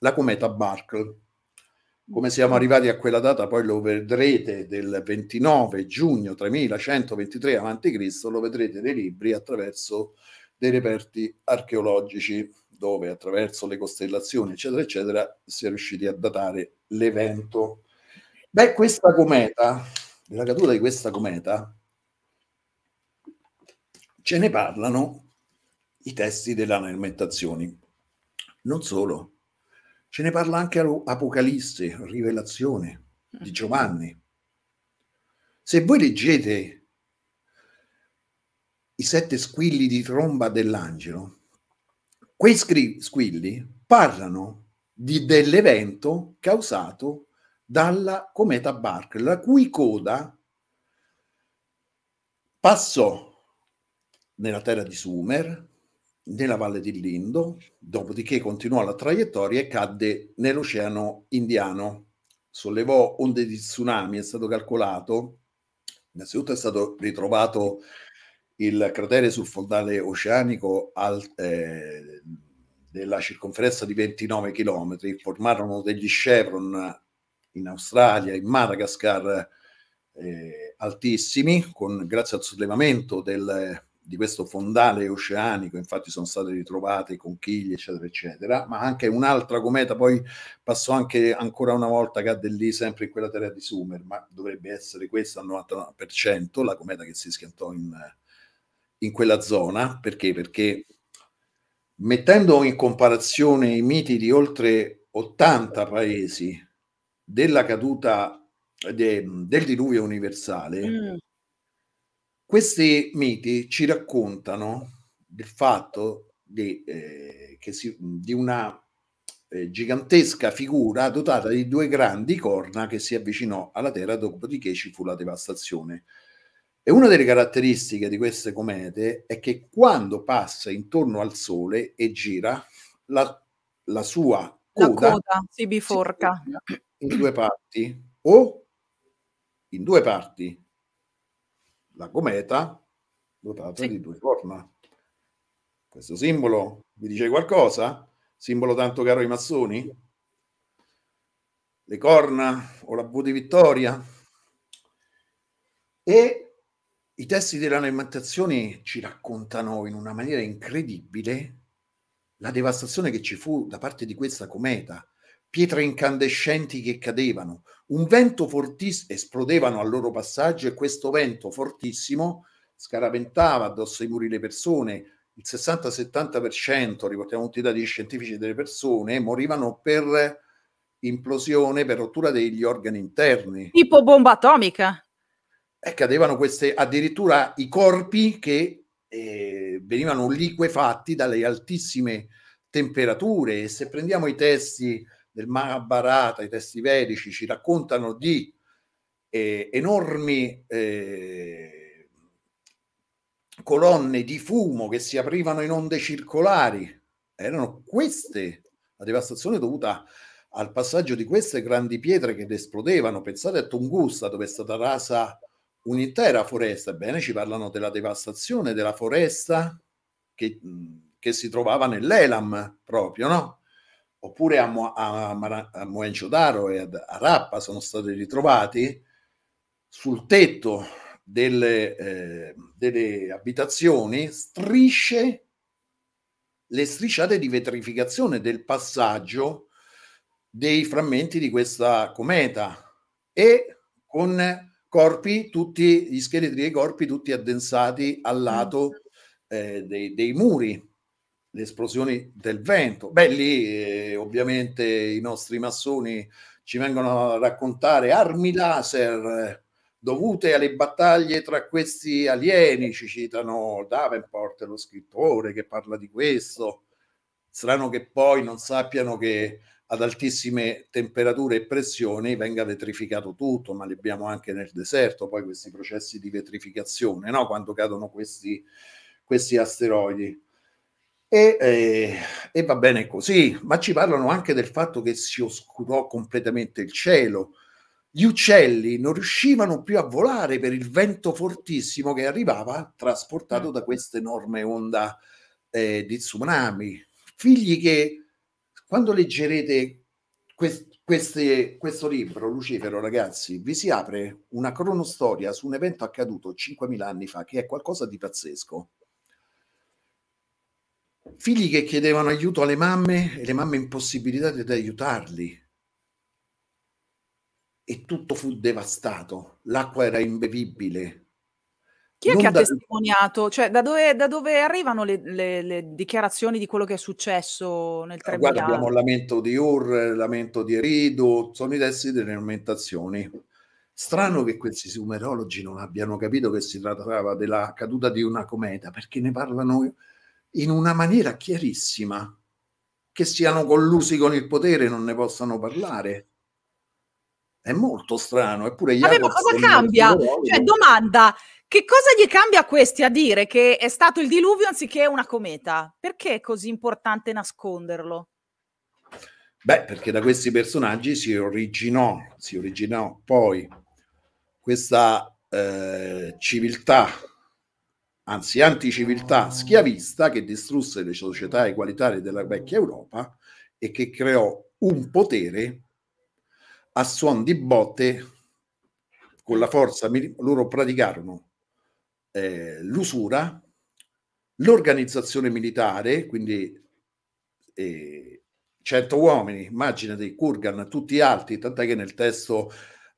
la cometa Barkle. Come siamo mm. arrivati a quella data, poi lo vedrete del 29 giugno 3123 a.C., lo vedrete nei libri attraverso dei reperti archeologici, dove attraverso le costellazioni, eccetera, eccetera, si è riusciti a datare l'evento. Beh, questa cometa, la caduta di questa cometa, Ce ne parlano i testi della Lamentazioni. Non solo, ce ne parla anche Apocalisse, Rivelazione di mm. Giovanni. Se voi leggete i sette squilli di tromba dell'angelo, quei squilli parlano di, dell'evento causato dalla cometa Barker, la cui coda passò nella terra di Sumer, nella valle dell'Indo, dopodiché continuò la traiettoria e cadde nell'oceano indiano. Sollevò onde di tsunami, è stato calcolato. Innanzitutto è stato ritrovato il cratere sul fondale oceanico al, eh, della circonferenza di 29 km, formarono degli chevron in Australia, in Madagascar, eh, altissimi, con, grazie al sollevamento del, di questo fondale oceanico, infatti sono state ritrovate conchiglie, eccetera, eccetera, ma anche un'altra cometa, poi passò anche ancora una volta, cadde lì sempre in quella terra di Sumer, ma dovrebbe essere questa al 99%, la cometa che si schiantò in, in quella zona, perché? Perché mettendo in comparazione i miti di oltre 80 paesi della caduta de, del diluvio universale, mm questi miti ci raccontano del fatto di, eh, si, di una eh, gigantesca figura dotata di due grandi corna che si avvicinò alla Terra, dopodiché ci fu la devastazione. E una delle caratteristiche di queste comete è che quando passa intorno al Sole e gira, la, la sua coda, la coda si biforca si in due parti o in due parti la cometa dotata sì. di due corna. Questo simbolo vi dice qualcosa? Simbolo tanto caro ai massoni? Le corna o la V di vittoria? E i testi della lamentazione ci raccontano in una maniera incredibile la devastazione che ci fu da parte di questa cometa pietre incandescenti che cadevano, un vento fortissimo, esplodevano al loro passaggio e questo vento fortissimo scaraventava addosso ai muri le persone, il 60-70%, riportiamo tutti i dati scientifici delle persone, morivano per implosione, per rottura degli organi interni. Tipo bomba atomica. E cadevano queste, addirittura i corpi che eh, venivano liquefatti dalle altissime temperature. E se prendiamo i testi del Mahabharata, i testi vedici ci raccontano di eh, enormi eh, colonne di fumo che si aprivano in onde circolari. Erano queste la devastazione dovuta al passaggio di queste grandi pietre che esplodevano. Pensate a Tungusta, dove è stata rasa un'intera foresta. Ebbene, ci parlano della devastazione della foresta che, che si trovava nell'Elam proprio, no? oppure a, Mo- a, Mar- a Moenciodaro e ad Arappa sono stati ritrovati sul tetto delle, eh, delle abitazioni strisce, le strisciate di vetrificazione del passaggio dei frammenti di questa cometa e con corpi, tutti gli scheletri dei corpi, tutti addensati al lato eh, dei, dei muri le esplosioni del vento. Beh, lì eh, ovviamente i nostri massoni ci vengono a raccontare armi laser eh, dovute alle battaglie tra questi alieni, ci citano Davenport, lo scrittore che parla di questo. Strano che poi non sappiano che ad altissime temperature e pressioni venga vetrificato tutto, ma li abbiamo anche nel deserto, poi questi processi di vetrificazione, no? quando cadono questi, questi asteroidi. E, eh, e, va bene così, ma ci parlano anche del fatto che si oscurò completamente il cielo. Gli uccelli non riuscivano più a volare per il vento fortissimo che arrivava trasportato da questa enorme onda eh, di tsunami. Figli che quando leggerete quest- queste, questo libro, Lucifero, ragazzi, vi si apre una cronostoria su un evento accaduto 5.000 anni fa che è qualcosa di pazzesco. Figli che chiedevano aiuto alle mamme e le mamme impossibilitate ad aiutarli. E tutto fu devastato. L'acqua era imbevibile, chi è non che ha da... testimoniato? Cioè, da dove, da dove arrivano le, le, le, dichiarazioni di quello che è successo nel 3 ah, Guarda, abbiamo il lamento di Ur, il lamento di Eridu, sono i testi delle lamentazioni. Strano che questi sumerologi non abbiano capito che si trattava della caduta di una cometa, perché ne parlano in una maniera chiarissima, che siano collusi con il potere, non ne possano parlare. È molto strano, eppure Vabbè, ma cosa cambia? Cioè, domanda, che cosa gli cambia a questi a dire che è stato il diluvio anziché una cometa? Perché è così importante nasconderlo? Beh, perché da questi personaggi si originò, si originò poi questa eh, civiltà anzi anticiviltà schiavista che distrusse le società egualitarie della vecchia Europa e che creò un potere a suon di botte con la forza loro praticarono eh, l'usura l'organizzazione militare quindi eh, 100 uomini dei Kurgan tutti alti tant'è che nel testo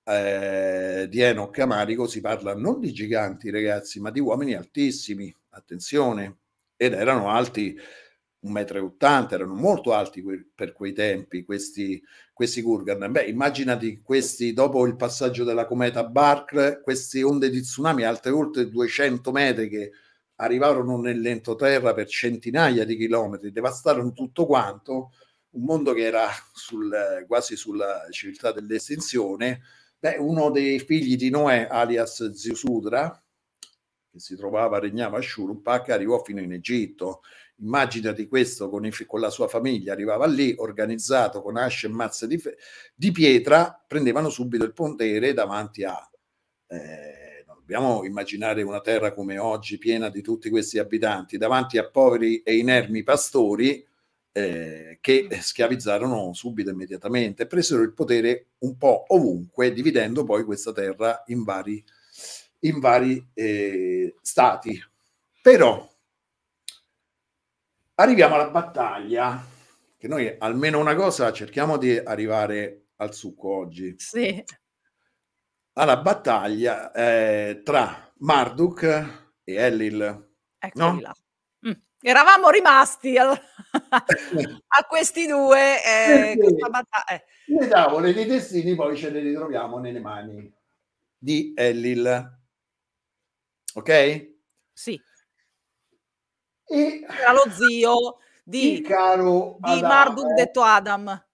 eh, di Enoch Amarico si parla non di giganti, ragazzi, ma di uomini altissimi, attenzione, ed erano alti 1,80 m, erano molto alti per quei tempi questi, questi Kurgan. Beh, immaginati questi, dopo il passaggio della cometa Bark, queste onde di tsunami alte oltre 200 metri che arrivarono nell'entoterra per centinaia di chilometri, devastarono tutto quanto, un mondo che era sul, quasi sulla civiltà dell'estinzione, Beh, uno dei figli di Noè, alias Ziusudra, che si trovava, regnava a Shurupak, arrivò fino in Egitto. Immaginati questo con, con, la sua famiglia, arrivava lì organizzato con asce e mazze di, di pietra, prendevano subito il potere davanti a... Eh, non dobbiamo immaginare una terra come oggi piena di tutti questi abitanti, davanti a poveri e inermi pastori eh, che mm. schiavizzarono subito immediatamente presero il potere un po' ovunque, dividendo poi questa terra in vari, in vari eh, stati. Però arriviamo alla battaglia, che noi almeno una cosa cerchiamo di arrivare al succo oggi. Sì. Alla battaglia eh, tra Marduk e Elil. Ecco no? là eravamo rimasti a, <laughs> a questi due. Eh, battaglia, eh. Le tavole dei destini poi ce le ritroviamo nelle mani di Ellil. Ok? Sì. E Era lo zio di, caro di Adamo, Marduk detto Adam.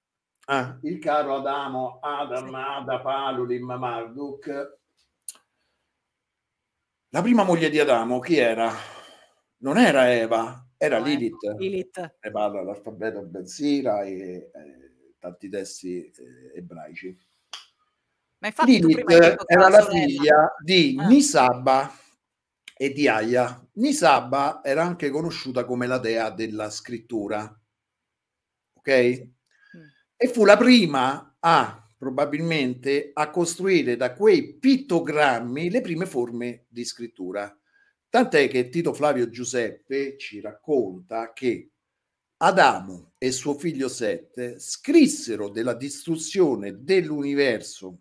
Ah, il caro Adamo, Adam, sì. Ada, Palulim, Marduk. La prima moglie di Adamo, chi era? non era Eva, era no, Lilith. Eh, Lilith. Ne parla l'alfabeto Benzira e, e tanti testi eh, ebraici. Ma infatti Lilith era la, la figlia di ah. Nisaba e di Aia. Nisaba era anche conosciuta come la dea della scrittura. Ok? Mm. E fu la prima a probabilmente a costruire da quei pittogrammi le prime forme di scrittura Tant'è che Tito Flavio Giuseppe ci racconta che Adamo e suo figlio Sette scrissero della distruzione dell'universo,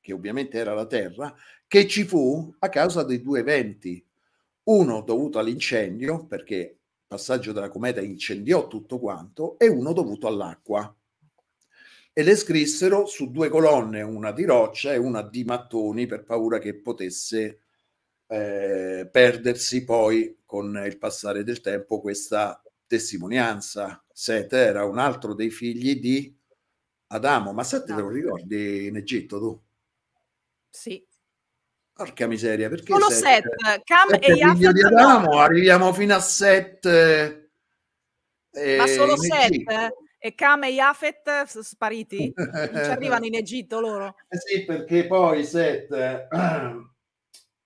che ovviamente era la Terra, che ci fu a causa dei due eventi. Uno dovuto all'incendio, perché il passaggio della cometa incendiò tutto quanto, e uno dovuto all'acqua. E le scrissero su due colonne, una di roccia e una di mattoni, per paura che potesse eh, perdersi poi con il passare del tempo questa testimonianza. Set era un altro dei figli di Adamo, ma Set te lo ricordi in Egitto tu? Sì. Porca miseria, perché Solo Set, Cam e Yafet di Adamo, no. arriviamo fino a Set. Eh, ma solo Set eh, e Cam e Yafet eh, spariti? Non ci <laughs> arrivano in Egitto loro? Eh sì, perché poi Set eh, <clears throat>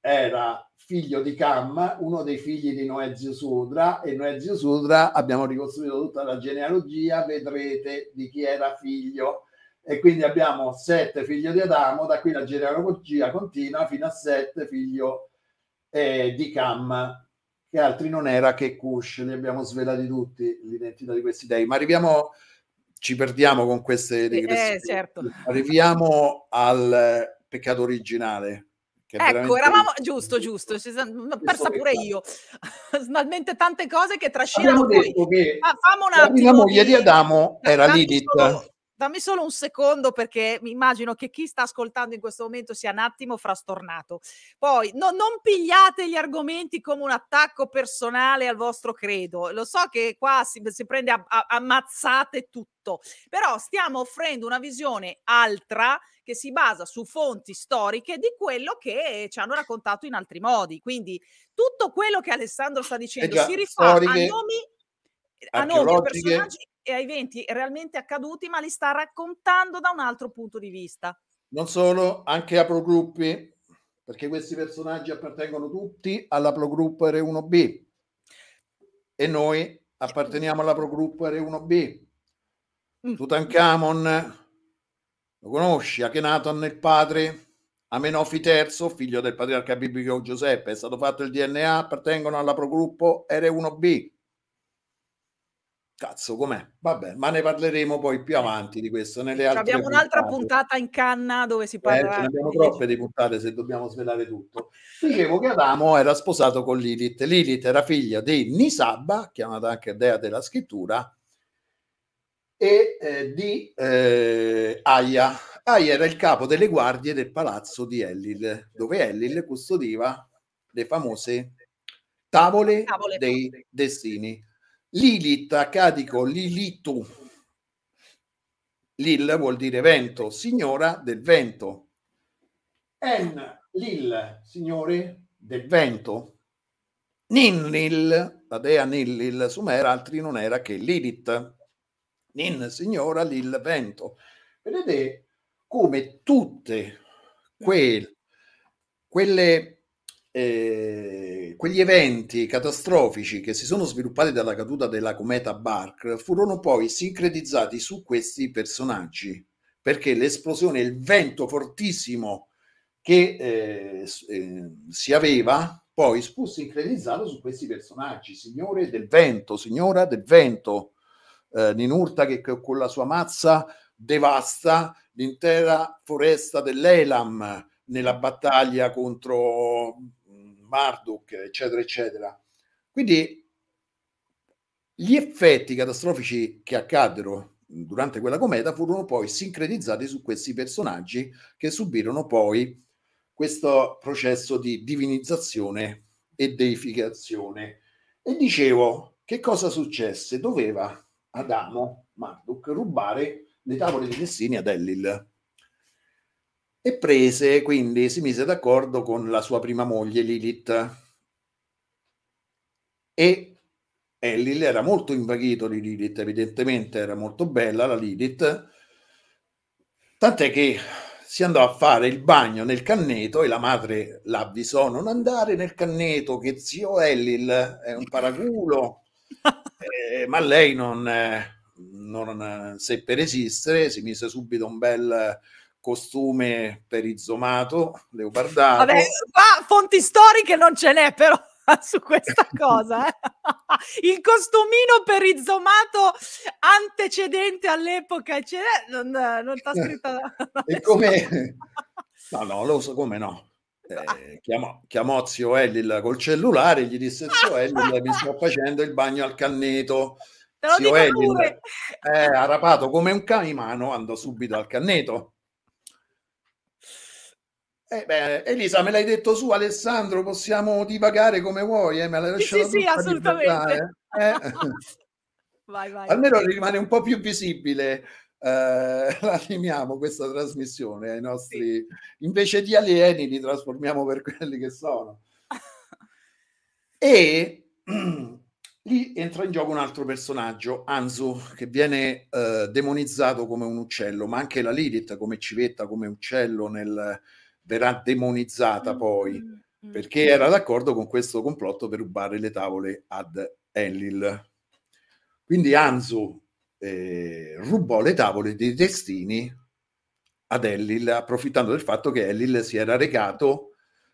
era figlio di Cam, uno dei figli di Noè Zio Sudra e Noè Zio Sudra abbiamo ricostruito tutta la genealogia, vedrete di chi era figlio e quindi abbiamo sette figli di Adamo, da qui la genealogia continua fino a sette figli eh, di Cam, che altri non era che Cush, li abbiamo svelati tutti l'identità di questi dei, ma arriviamo ci perdiamo con queste eh, digressioni. Eh, certo. Arriviamo al peccato originale ecco, veramente... eravamo giusto, giusto, sono... persa pure io. Talmente <laughs> tante cose che trascinano. Abbiamo detto che ah, la moglie di Adamo era Lilith. Solo... Dammi solo un secondo perché mi immagino che chi sta ascoltando in questo momento sia un attimo frastornato. Poi no, non pigliate gli argomenti come un attacco personale al vostro credo. Lo so che qua si, si prende a, a, ammazzate tutto, però stiamo offrendo una visione altra che si basa su fonti storiche di quello che ci hanno raccontato in altri modi. Quindi tutto quello che Alessandro sta eh dicendo eh già, si rifà a nomi, a nomi personaggi e a eventi realmente accaduti, ma li sta raccontando da un altro punto di vista. Non solo, anche a Pro gruppi, perché questi personaggi appartengono tutti alla Pro Group R1B e noi apparteniamo alla Pro Group R1B. Mm. Tutankhamon, lo conosci, Akhenaton il padre, Amenofi III, figlio del patriarca biblico Giuseppe, è stato fatto il DNA, appartengono alla Pro Gruppo R1B. Cazzo, com'è? Vabbè, ma ne parleremo poi più eh. avanti di questo. Nelle altre abbiamo un'altra puntata in canna dove si eh, parla. Eh, ne abbiamo troppe di puntate se dobbiamo svelare tutto. Dicevo che Adamo era sposato con Lilith. Lilith era figlia di Nisabba, chiamata anche dea della scrittura, e eh, di eh, Aia. Aia era il capo delle guardie del palazzo di Ellil, dove Ellil custodiva le famose tavole, tavole dei destini Lilith, accadico Lilitu, Lil vuol dire vento, signora del vento. En Lil, signore del vento. Ninlil, la dea Nillil, sumera altri non era che Lilith. Nin, signora, Lil, vento. Vedete come tutte quel, quelle eh, quegli eventi catastrofici che si sono sviluppati dalla caduta della cometa Bark furono poi sincretizzati su questi personaggi, perché l'esplosione, il vento fortissimo che eh, eh si aveva, poi fu sincretizzato su questi personaggi, signore del vento, signora del vento, eh, Ninurta che, che con la sua mazza devasta l'intera foresta dell'Elam nella battaglia contro Marduk, eccetera, eccetera. Quindi gli effetti catastrofici che accaddero durante quella cometa furono poi sincretizzati su questi personaggi che subirono poi questo processo di divinizzazione e deificazione. E dicevo, che cosa successe? Doveva Adamo, Marduk, rubare le tavole di Messini ad Ellil e prese quindi si mise d'accordo con la sua prima moglie Lilith e Ellil era molto invaghito di Lilith evidentemente era molto bella la Lilith tant'è che si andò a fare il bagno nel canneto e la madre l'avvisò non andare nel canneto che zio Ellil è un paraculo <laughs> eh, ma lei non, non eh, seppe resistere si mise subito un bel costume perizomato, leopardato. Vabbè, qua fonti storiche non ce n'è però <laughs> su questa <laughs> cosa. Eh. <laughs> Il costumino perizomato antecedente all'epoca, ce n'è, non, non ha scritto. e come... No, no, lo so come no. Eh, chiamò, chiamò zio Ellil col cellulare gli disse zio Ellil mi sto facendo il bagno al canneto zio Ellil eh, rapato come un caimano andò subito al canneto eh beh, Elisa, me l'hai detto su Alessandro, possiamo divagare come vuoi, eh? me l'hai lasciato Sì, sì, assolutamente. Eh? eh. <laughs> vai, vai. Almeno rimane un po' più visibile. Eh, <laughs> la temiamo questa trasmissione ai nostri sì. invece di alieni li trasformiamo per quelli che sono <laughs> e <clears throat> lì entra in gioco un altro personaggio Anzu che viene eh, demonizzato come un uccello ma anche la Lilith come civetta come uccello nel, verrà demonizzata mm, poi, mm-hmm. perché era d'accordo con questo complotto per rubare le tavole ad Enlil. Quindi Anzu eh, rubò le tavole dei destini ad Enlil, approfittando del fatto che Enlil si era recato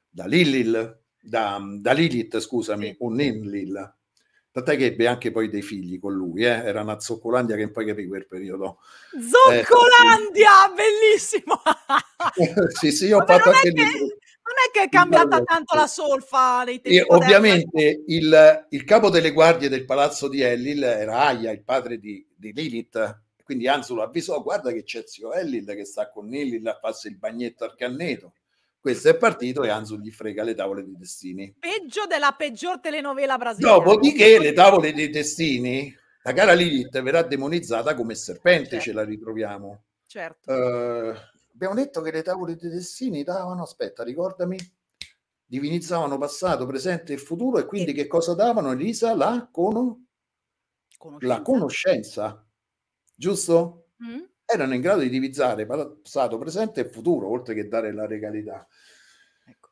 da Lilil, da, da Lilith, scusami, un Enlil, Tant'è che ebbe anche poi dei figli con lui, eh? era una zoccolandia che poi capì quel periodo. Zoccolandia, eh, bellissimo! <laughs> sì, sì, io ho fatto anche che... non è che è cambiata tanto la solfa nei tempi. E, ovviamente il, il, capo delle guardie del palazzo di Ellil era Aia, il padre di, di Lilith. Quindi lo avvisò: guarda che c'è zio Ellil che sta con Lilith a farsi il bagnetto al canneto questo è partito e Anzu gli frega le tavole dei destini. Peggio della peggior telenovela brasiliana. Dopodiché le tavole dei destini, la cara Lilith verrà demonizzata come serpente, certo. ce la ritroviamo. Certo. Uh, abbiamo detto che le tavole dei destini davano, aspetta, ricordami, divinizzavano passato, presente e futuro e quindi e... che cosa davano Elisa? La, cono... conoscenza. la conoscenza. Giusto? Mm? erano in grado di divizzare passato, presente e futuro, oltre che dare la regalità. Ecco.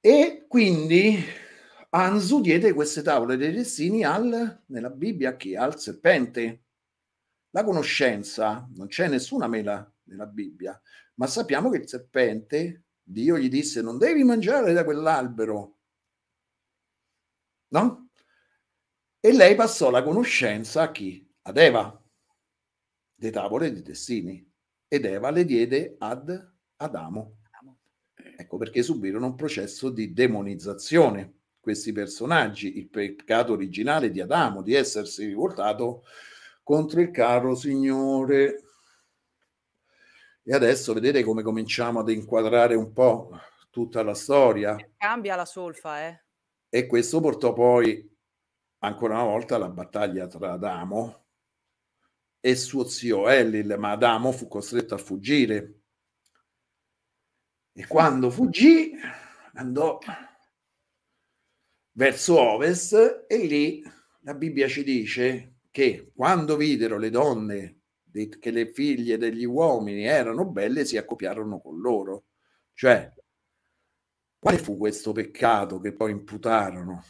E quindi Anzu diede queste tavole dei destini al, nella Bibbia chi? Al serpente. La conoscenza, non c'è nessuna mela nella Bibbia, ma sappiamo che il serpente, Dio gli disse, non devi mangiare da quell'albero. No? E lei passò la conoscenza a chi? Ad Eva le tavole di Tessini ed Eva le diede ad Adamo. Ecco perché subirono un processo di demonizzazione questi personaggi, il peccato originale di Adamo, di essersi rivoltato contro il caro Signore. E adesso vedete come cominciamo ad inquadrare un po' tutta la storia. Cambia la solfa, eh. E questo portò poi ancora una volta alla battaglia tra Adamo e suo zio Elil, ma Adamo fu costretto a fuggire. E quando fuggì andò verso ovest e lì la Bibbia ci dice che quando videro le donne che le figlie degli uomini erano belle si accoppiarono con loro. Cioè, quale fu questo peccato che poi imputarono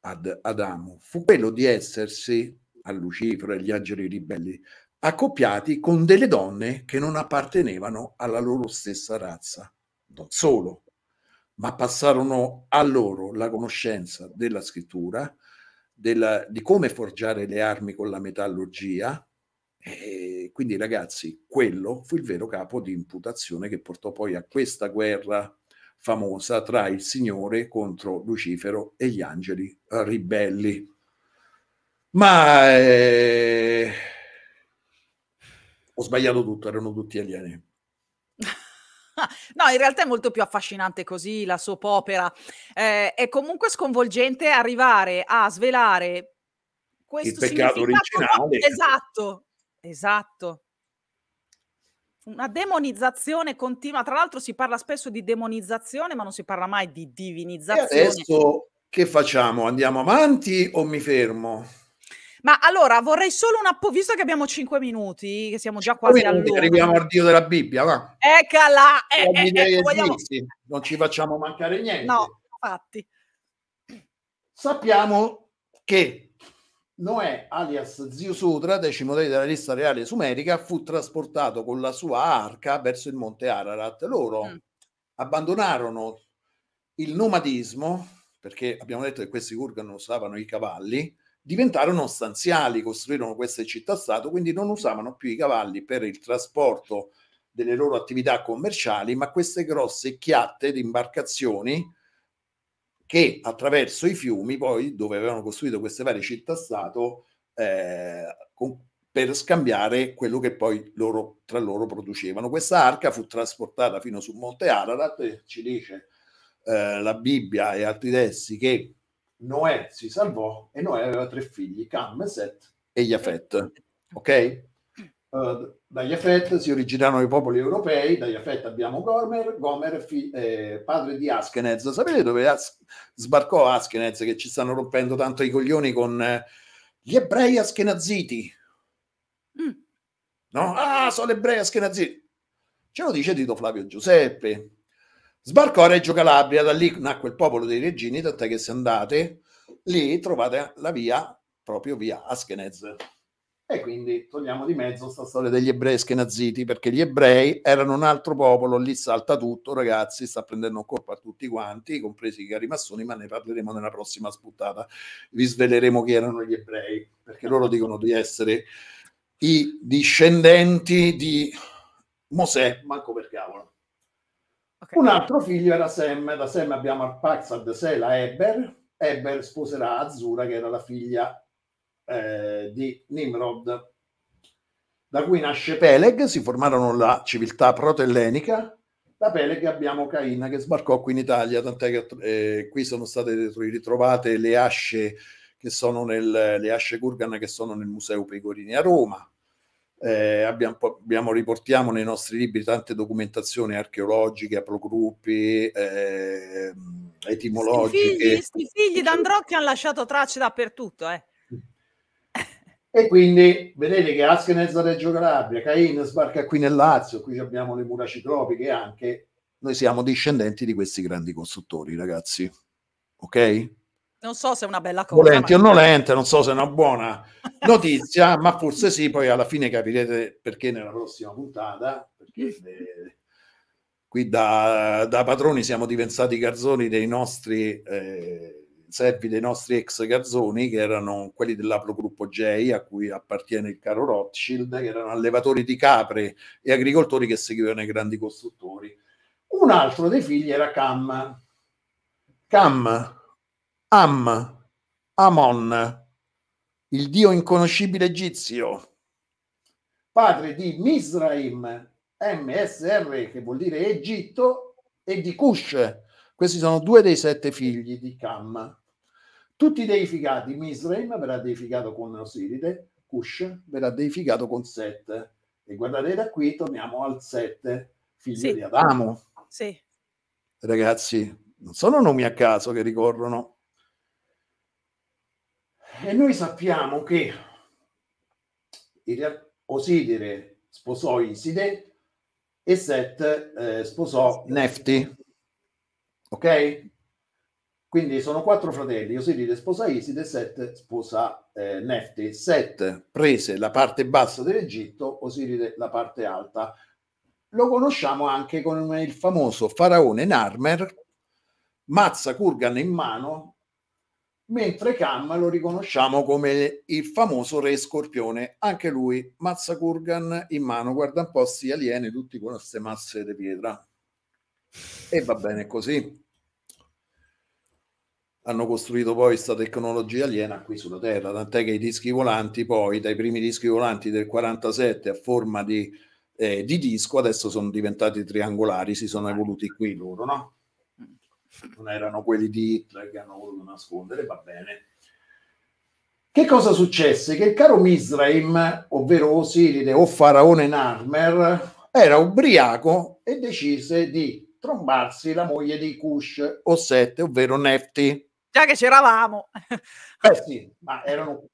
ad Adamo? Fu quello di essersi a Lucifero e agli angeli ribelli, accoppiati con delle donne che non appartenevano alla loro stessa razza. Non solo, ma passarono a loro la conoscenza della scrittura, della, di come forgiare le armi con la metallurgia. E quindi ragazzi, quello fu il vero capo di imputazione che portò poi a questa guerra famosa tra il Signore contro Lucifero e gli angeli eh, ribelli. Ma eh, ho sbagliato tutto, erano tutti alieni. <laughs> No, in realtà è molto più affascinante così la soap opera. Eh, è comunque sconvolgente arrivare a svelare questo Il peccato originale. <laughs> Esatto, esatto. Una demonizzazione continua. Tra l'altro si parla spesso di demonizzazione, ma non si parla mai di divinizzazione. E adesso che facciamo? Andiamo avanti o mi fermo? Ma allora vorrei solo un appo, visto che abbiamo 5 minuti, che siamo già quasi all'ora. Arriviamo al Dio della Bibbia, va. Eccola, eh, eh, eh, vogliamo... non ci facciamo mancare niente. No, infatti. Sappiamo che Noè, alias Zio Sutra, decimo re della lista reale sumerica, fu trasportato con la sua arca verso il monte Ararat. Loro mm. abbandonarono il nomadismo, perché abbiamo detto che questi Kurgan usavano i cavalli, diventarono stanziali, costruirono queste città-stato, quindi non usavano più i cavalli per il trasporto delle loro attività commerciali, ma queste grosse chiatte di imbarcazioni che attraverso i fiumi, poi dove avevano costruito queste varie città-stato, eh, con, per scambiare quello che poi loro, tra loro producevano. Questa arca fu trasportata fino su Monte Ararat, ci dice eh, la Bibbia e altri testi che Noè si salvò e Noè aveva tre figli, Cam, Set e Jafet. Ok? Uh, da Jafet si originarono i popoli europei, da Jafet abbiamo Gomer, Gomer fi- eh, padre di Askenez. Sapete dove As- sbarcò Askenez che ci stanno rompendo tanto i coglioni con eh, gli ebrei askenaziti? Mm. No? Ah, sono ebrei askenaziti. Ce lo dice Tito Flavio Giuseppe, Sbarcò a Reggio Calabria, da lì nacque il popolo dei Reggini, tant'è che se andate lì trovate la via proprio via Askenez. E quindi togliamo di mezzo questa storia degli ebrei schenaziti, perché gli ebrei erano un altro popolo, lì salta tutto, ragazzi, sta prendendo un colpo a tutti quanti, compresi i cari massoni, ma ne parleremo nella prossima spuntata. Vi sveleremo chi erano gli ebrei, perché loro dicono di essere i discendenti di Mosè, manco per cavolo. Okay. Un altro figlio era Sam, da Sam abbiamo Arpaxad, Sela, Eber. Eber sposerà Azura, che era la figlia eh, di Nimrod. Da cui nasce Peleg, si formarono la civiltà proto-ellenica. Da Peleg abbiamo Caina che sbarcò qui in Italia, tant'è che eh, qui sono state ritrovate le asce che sono nel, le asce Kurgan che sono nel Museo Pecorini a Roma eh, abbiamo, abbiamo, riportiamo nei nostri libri tante documentazioni archeologiche, progruppi, eh, etimologiche. I figli, figli d'Androcchi hanno lasciato tracce dappertutto. Eh. <laughs> E quindi vedete che Askenez da Reggio Calabria, Cain sbarca qui nel Lazio, qui abbiamo le mura ciclopiche anche. Noi siamo discendenti di questi grandi costruttori, ragazzi. Ok? Non so se è una bella cosa. Volenti ma... o nolente, non so se è una buona notizia, ma forse sì, poi alla fine capirete perché nella prossima puntata, perché eh, qui da, da, padroni siamo diventati garzoni dei nostri... Eh, servi dei nostri ex garzoni che erano quelli dell'aprogruppo J a cui appartiene il caro Rothschild che erano allevatori di capre e agricoltori che seguivano i grandi costruttori un altro dei figli era Cam Cam Am, Amon, il dio inconoscibile egizio, padre di Misraim, MSR che vuol dire Egitto, e di Cush. Questi sono due dei sette figli di Cam. Tutti deificati, Misraim verrà deificato con Osiride, Cush verrà deificato con Set. E guardate da qui, torniamo al Set, figlio sì. di Adamo. Sì. Ragazzi, non sono nomi a caso che ricorrono e noi sappiamo che Osidire sposò Iside e Set eh, sposò Nefti. Ok? Quindi sono quattro fratelli, Osiride sposa Iside, Set sposa eh, Nefti. Set prese la parte bassa dell'Egitto, Osiride la parte alta. Lo conosciamo anche con il famoso faraone Narmer, mazza Kurgan in mano, mentre Cam lo riconosciamo come il famoso re scorpione, anche lui mazza Kurgan in mano, guarda un po' si alieni tutti con queste masse di pietra. E va bene così. Hanno costruito poi questa tecnologia aliena qui sulla Terra, tant'è che i dischi volanti poi, dai primi dischi volanti del 47 a forma di, eh, di disco, adesso sono diventati triangolari, si sono evoluti qui loro, no? non erano quelli di Hitler che hanno voluto nascondere, va bene. Che cosa successe? Che il caro Misraim, ovvero Osiride o Faraone Narmer, era ubriaco e decise di trombarsi la moglie di Cush o Sette, ovvero Nefti. Già che c'eravamo. Eh sì, ma erano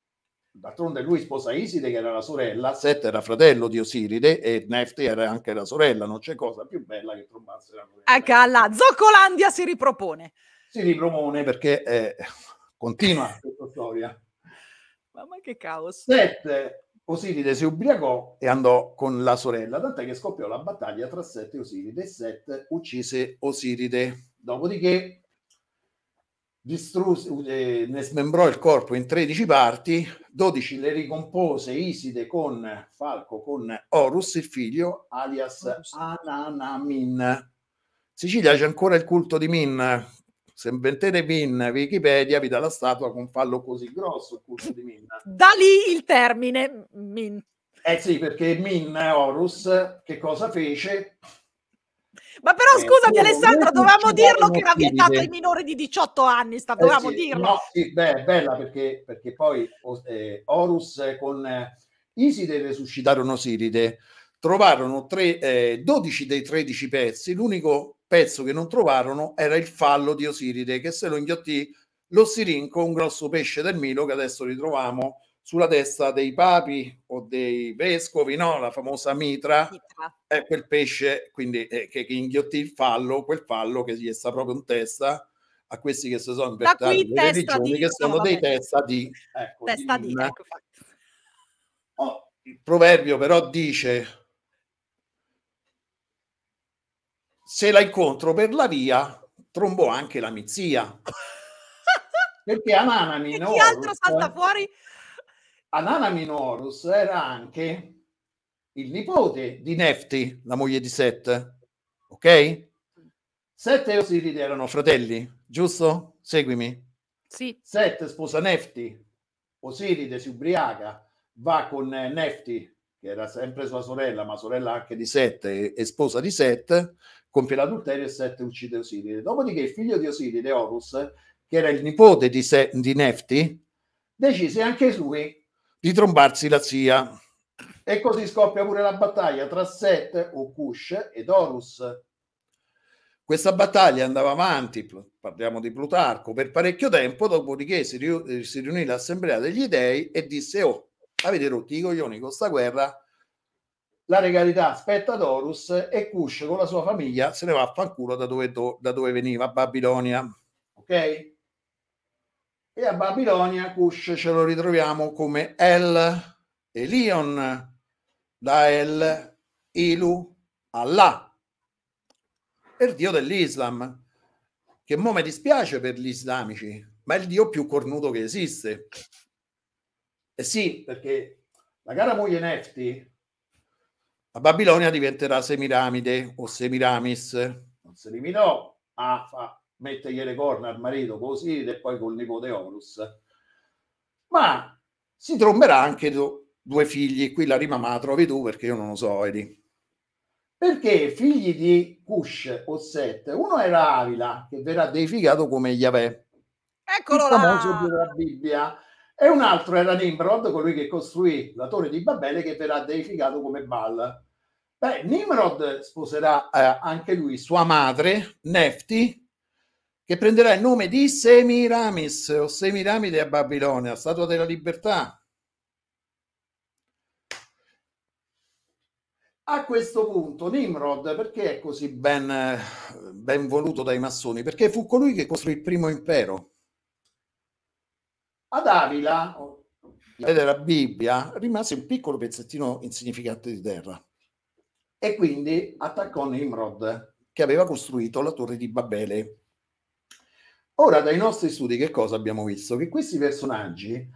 D'altronde lui sposa Iside che era la sorella, Set era fratello di Osiride e Nefti era anche la sorella, non c'è cosa più bella che trovarsi la sorella. Anche alla Zoccolandia si ripropone. Si ripropone perché eh, continua <laughs> questa storia. Mamma che caos. Set Osiride si ubriacò e andò con la sorella, tant'è che scoppiò la battaglia tra Set e Osiride e Set uccise Osiride. Dopodiché distruse, eh, ne smembrò il corpo in 13 parti, 12 le ricompose Iside con Falco, con Horus, il figlio, alias Horus. Ananamin. Sicilia c'è ancora il culto di Min. Se inventate Min Wikipedia vi dà la statua con fallo così grosso, il culto di Min. Da lì il termine Min. Eh sì, perché Min Horus che cosa fece? Ma però eh, scusami eh, Alessandro, dovevamo dirlo che era vietato eh. ai minori di 18 anni, sta, eh, dovevamo sì, dirlo. No, sì, beh, bella perché, perché poi Horus con Iside resuscitarono Siride, trovarono tre, 12 dei 13 pezzi, l'unico pezzo che non trovarono era il fallo di Osiride che se lo inghiottì lo sirinco, un grosso pesce del Milo che adesso ritroviamo sulla testa dei papi o dei vescovi, no? la famosa mitra, è quel pesce quindi, eh, che, che inghiottì il fallo, quel fallo che gli sta proprio in testa a questi che si sono inventati le religioni, di... che sono no, dei testa di... Ecco, testa di, di ecco oh, il proverbio però dice se la incontro per la via, trombo anche la <laughs> ah, mia zia. Perché Ananami, no? Chi altro salta eh. fuori Anana Minorus era anche il nipote di Nefti, la moglie di Set. Ok? Set e Osiride erano fratelli, giusto? Seguimi. Sì. Set sposa Nefti, Osiride si ubriaca, va con Nefti, che era sempre sua sorella, ma sorella anche di Set e, sposa di Set, compie l'adulterio e Set uccide Osiride. Dopodiché il figlio di Osiride, Horus, che era il nipote di, Se- di Nefti, decise anche lui di trombarsi la zia. E così scoppia pure la battaglia tra Set o Kush ed Horus. Questa battaglia andava avanti, parliamo di Plutarco, per parecchio tempo, dopodiché si, riu- eh, si riunì l'assemblea degli dei e disse, oh, avete rotto i coglioni con sta guerra, la regalità aspetta ad Horus e Kush con la sua famiglia se ne va a fanculo da dove, do- da dove veniva, a Babilonia. Ok? E a Babilonia Cush ce lo ritroviamo come El, Elion, da El, Ilu, Allah, il dio dell'Islam, che mo mi dispiace per gli islamici, ma è il dio più cornuto che esiste. E eh sì, perché la cara moglie Nefti a Babilonia diventerà Semiramide o Semiramis, non si limitò a, a mettergli le corna al marito così e poi col nipote Horus. Ma si tromberà anche due figli, qui la rima ma la trovi tu perché io non lo so, Edi. Perché figli di Cush o Set, uno era Avila, che verrà deificato come Yahweh, eccolo là! famoso della Bibbia, e un altro era Nimrod, colui che costruì la torre di Babele, che verrà deificato come Baal. Beh, Nimrod sposerà eh, anche lui sua madre, Nefti, che prenderà il nome di Semiramis o Semiramide a Babilonia, statua della libertà. A questo punto Nimrod perché è così ben, ben voluto dai massoni? Perché fu colui che costruì il primo impero. Ad Avila, della Bibbia, rimase un piccolo pezzettino insignificante di terra e quindi attaccò Nimrod che aveva costruito la torre di Babele Ora, dai nostri studi, che cosa abbiamo visto? Che questi personaggi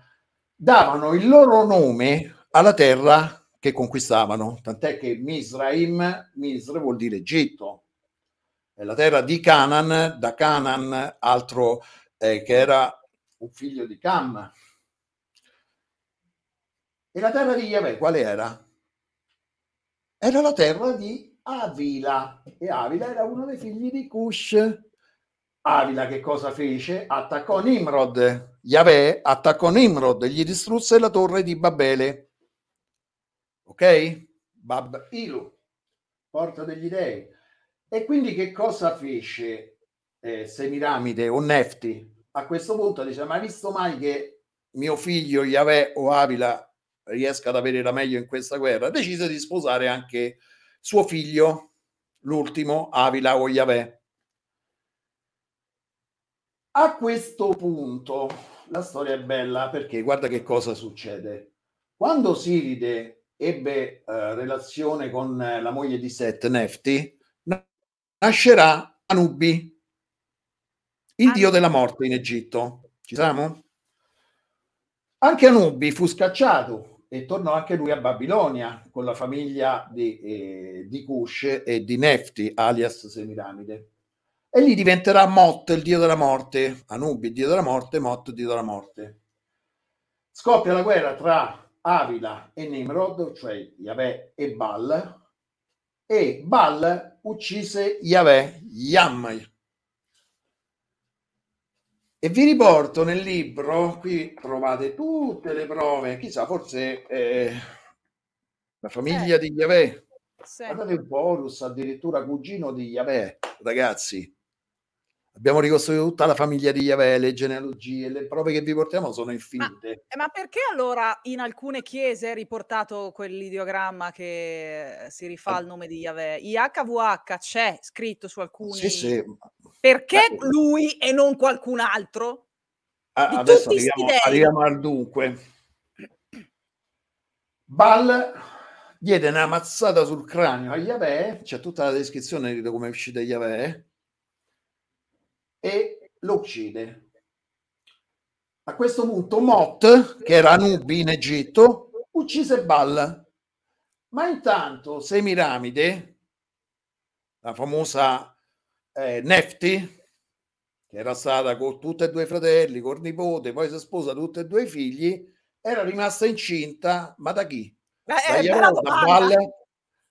davano il loro nome alla terra che conquistavano, tant'è che Misraim, Misra vuol dire Egitto, è la terra di Canaan, da Canaan, altro eh, che era un figlio di Cam. E la terra di Yahweh quale era? Era la terra di Avila, e Avila era uno dei figli di Cush Avila che cosa fece? Attaccò Nimrod. Yahweh attaccò Nimrod, gli distrusse la torre di Babele. Ok? Bab Ilu, porta degli dei. E quindi che cosa fece eh, Semiramide o Nefti? A questo punto dice, ma hai visto mai che mio figlio Yahweh o Avila riesca ad avere la meglio in questa guerra, decise di sposare anche suo figlio, l'ultimo Avila o Yahweh a questo punto la storia è bella perché guarda che cosa succede. Quando Siride ebbe eh, relazione con eh, la moglie di Set, Nefti, nascerà Anubi, il dio della morte in Egitto. Ci siamo? Anche Anubi fu scacciato e tornò anche lui a Babilonia con la famiglia di, eh, di Cush e di Nefti, alias Semiramide e lì diventerà Mot il dio della morte, Anubi il dio della morte, Mot dio della morte. Scoppia la guerra tra Avila e Nimrod, cioè Yahweh e Baal, e Baal uccise Yahweh, Yammai. E vi riporto nel libro, qui trovate tutte le prove, chissà, forse eh, la famiglia eh. di Yahweh. Sì. Guardate po', Borus, addirittura cugino di Yahweh, ragazzi. Abbiamo ricostruito tutta la famiglia di Yahweh, le genealogie, le prove che vi portiamo sono infinite. Ma, eh, ma perché allora in alcune chiese è riportato quell'ideogramma che eh, si rifà eh. al nome di Yahweh? IHVH c'è scritto su alcuni. Sì, sì. Perché ma... lui e non qualcun altro? Ah, adesso arriviamo, arriviamo, al dunque. Bal diede una mazzata sul cranio a Yahweh, c'è tutta la descrizione di come uscì da Yahweh e lo uccide. A questo punto Mot, che era Anubi in Egitto, uccise Bal. Ma intanto Semiramide, la famosa eh, Nefti, che era stata con tutti e due i fratelli, con il nipote, poi si sposa tutti e due i figli, era rimasta incinta, ma da chi? Eh,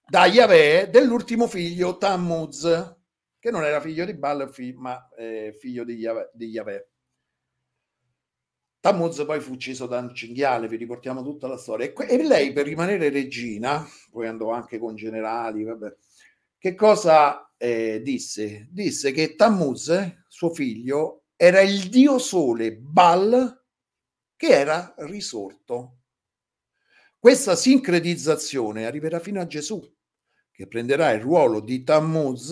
da Yahweh dell'ultimo figlio Tammuz che non era figlio di Baal, ma eh, figlio di Yahweh. Di Yahweh. Tammuz poi fu ucciso da un cinghiale, vi riportiamo tutta la storia. E, que- e lei, per rimanere regina, poi andò anche con generali, vabbè, che cosa eh, disse? Disse che Tammuz, suo figlio, era il dio sole Baal che era risorto. Questa sincretizzazione arriverà fino a Gesù, che prenderà il ruolo di Tammuz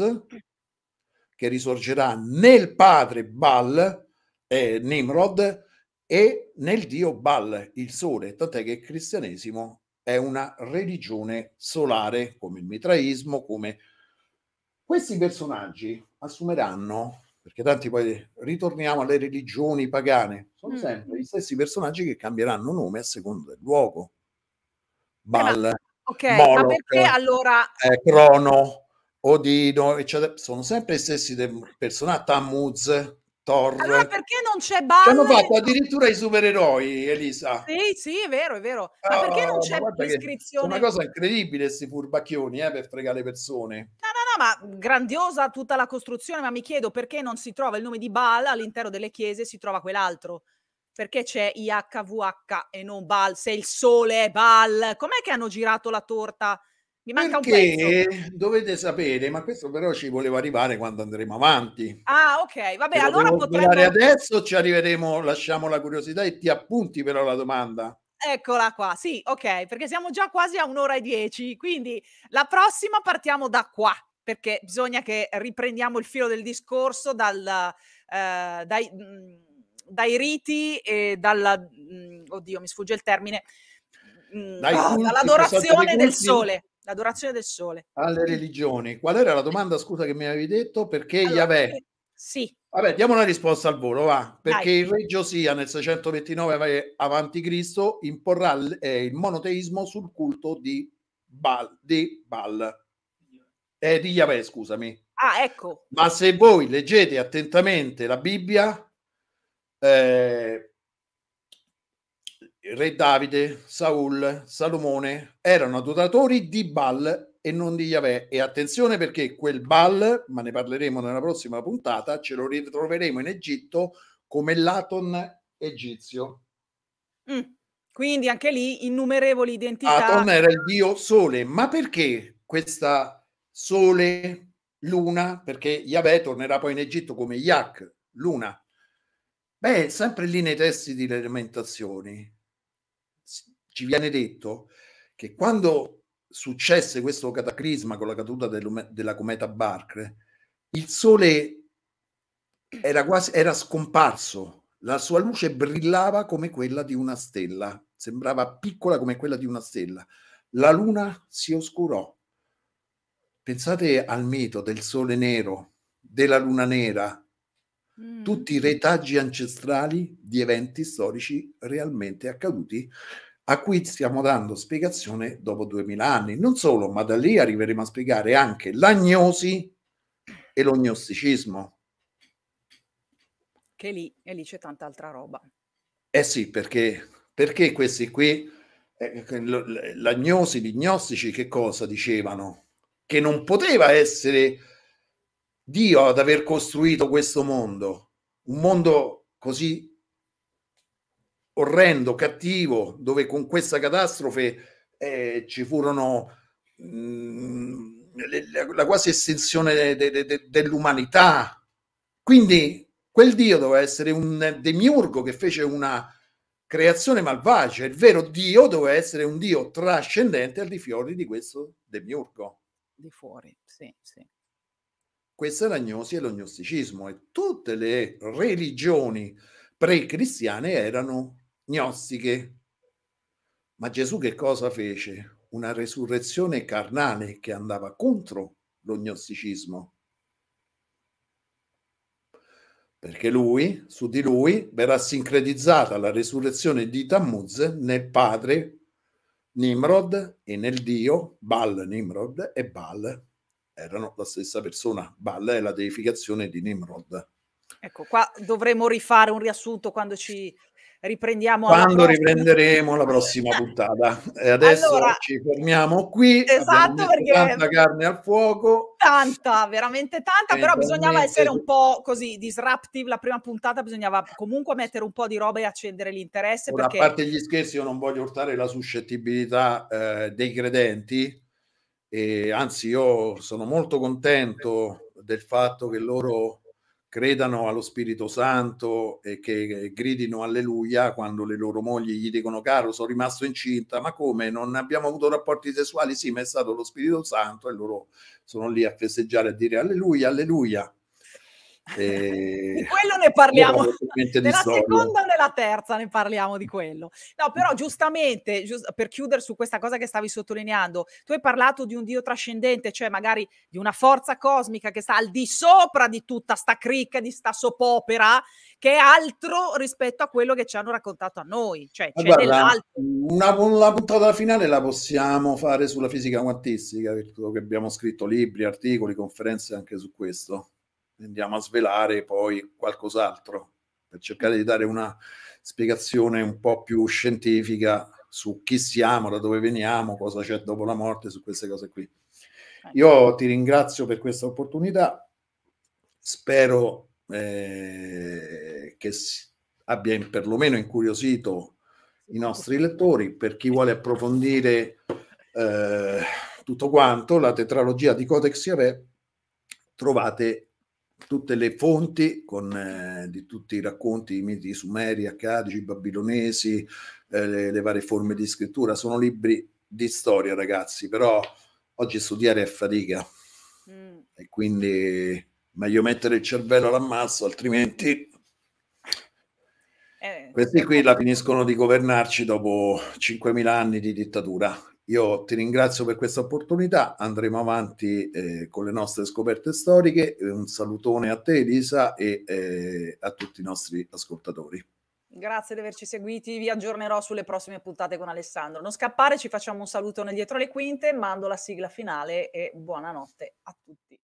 che risorgerà nel padre Baal, eh, Nimrod, e nel dio Baal, il sole, tant'è che il cristianesimo è una religione solare, come il mitraismo, come... Questi personaggi assumeranno, perché tanti poi ritorniamo alle religioni pagane, sono mm. sempre gli stessi personaggi che cambieranno nome a seconda del luogo. Baal, eh, ma, okay, Moloch, ma perché allora... Eh, Crono, Odino, eccetera, sono sempre gli stessi personaggi, Tammuz, Thor. Allora ah, perché non c'è Bale? Hanno fatto addirittura i supereroi, Elisa. Sì, sì, è vero, è vero. Ma perché non c'è oh, l'iscrizione? È una cosa incredibile questi furbacchioni, eh, per fregare le persone. No, no, no, ma grandiosa tutta la costruzione, ma mi chiedo perché non si trova il nome di Baal all'interno delle chiese, e si trova quell'altro. Perché c'è IHVH e non Baal, se il sole è Baal. Com'è che hanno girato la torta? Mi manca Perché un pezzo. dovete sapere, ma questo però ci voleva arrivare quando andremo avanti. Ah, ok, vabbè, allora potremmo... Adesso ci arriveremo, lasciamo la curiosità e ti appunti però la domanda. Eccola qua, sì, ok, perché siamo già quasi a un'ora e dieci, quindi la prossima partiamo da qua, perché bisogna che riprendiamo il filo del discorso dal, eh, dai, mm, dai, riti e dalla... Mm, oddio, mi sfugge il termine. Mh, mm, dall'adorazione del sole l'adorazione del sole. Alle religioni. Qual era la domanda, scusa, che mi avevi detto? Perché allora, Yahweh? Sì. Vabbè, diamo una risposta al volo, va. Perché Dai. il re Giosia nel 629 a.C. imporrà eh, il monoteismo sul culto di Baal, di Baal. Eh, di Yahweh, scusami. Ah, ecco. Ma se voi leggete attentamente la Bibbia, eh, re Davide, Saul, Salomone erano adoratori di Baal e non di Yahweh. E attenzione perché quel Baal, ma ne parleremo nella prossima puntata, ce lo ritroveremo in Egitto come l'Aton egizio. Mm. Quindi anche lì innumerevoli identità. Aton era il dio sole, ma perché questa sole, luna? Perché Yahweh tornerà poi in Egitto come Yak, luna. Beh, sempre lì nei testi di Lamentazioni ci viene detto che quando successe questo cataclisma con la caduta della cometa Barclay, il Sole era quasi era scomparso, la sua luce brillava come quella di una stella, sembrava piccola come quella di una stella. La Luna si oscurò. Pensate al mito del Sole nero, della Luna nera, mm. tutti i retaggi ancestrali di eventi storici realmente accaduti a cui stiamo dando spiegazione dopo 2000 anni. Non solo, ma da lì arriveremo a spiegare anche l'agnosi e lo gnosticismo. Che lì, e lì c'è tanta altra roba. Eh sì, perché, perché questi qui, eh, l'agnosi, gli gnostici, che cosa dicevano? Che non poteva essere Dio ad aver costruito questo mondo, un mondo così orrendo, cattivo, dove con questa catastrofe eh, ci furono mh, mm, la, la, quasi estinzione de, de, de, dell'umanità. Quindi quel Dio doveva essere un demiurgo che fece una creazione malvagia, il vero Dio doveva essere un Dio trascendente al di fuori di questo demiurgo. Di fuori, sì, sì. Questa è l'agnosi e l'ognosticismo e tutte le religioni pre-cristiane erano gnostiche. Ma Gesù che cosa fece? Una resurrezione carnale che andava contro lo gnosticismo. Perché lui, su di lui, verrà sincretizzata la resurrezione di Tammuz nel padre Nimrod e nel dio Baal Nimrod e Baal erano la stessa persona. Baal è la deificazione di Nimrod. Ecco, qua dovremmo rifare un riassunto quando ci riprendiamo. Quando riprenderemo la prossima puntata. E adesso allora, ci fermiamo qui. Esatto, perché... Tanta carne al fuoco. Tanta, veramente tanta, però bisognava essere un po' così disruptive. La prima puntata bisognava comunque mettere un po' di roba e accendere l'interesse. perché... A parte gli scherzi, io non voglio urtare la suscettibilità eh, dei credenti. E anzi, io sono molto contento del fatto che loro credano allo Spirito Santo e che eh, gridino alleluia quando le loro mogli gli dicono caro sono rimasto incinta ma come non abbiamo avuto rapporti sessuali sì ma è stato lo Spirito Santo e loro sono lì a festeggiare a dire alleluia alleluia e... di <laughs> quello ne parliamo nella seconda o nella terza ne parliamo di quello no però giustamente giust per chiudere su questa cosa che stavi sottolineando tu hai parlato di un dio trascendente cioè magari di una forza cosmica che sta al di sopra di tutta sta cricca di sta sopopera che è altro rispetto a quello che ci hanno raccontato a noi cioè c'è dell'altro una, una puntata finale la possiamo fare sulla fisica quantistica che abbiamo scritto libri, articoli, conferenze anche su questo andiamo a svelare poi qualcos'altro per cercare di dare una spiegazione un po' più scientifica su chi siamo, da dove veniamo, cosa c'è dopo la morte, su queste cose qui. Ecco. Io ti ringrazio per questa opportunità, spero eh, che abbia perlomeno incuriosito i nostri lettori, per chi vuole approfondire eh, tutto quanto, la tetralogia di Codex Yahweh trovate tutte le fonti con, eh, di tutti i racconti, i miti sumeri, accadici, babilonesi, eh, le, le, varie forme di scrittura. Sono libri di storia, ragazzi, però oggi studiare è fatica mm. e quindi meglio mettere il cervello all'ammasso, altrimenti eh, questi qui la certo. finiscono di governarci dopo 5.000 anni di dittatura io ti ringrazio per questa opportunità, andremo avanti eh, con le nostre scoperte storiche. Eh, un salutone a te Elisa e eh, a tutti i nostri ascoltatori. Grazie di averci seguiti, vi aggiornerò sulle prossime puntate con Alessandro. Non scappare, ci facciamo un salutone dietro le quinte, mando la sigla finale e buonanotte a tutti.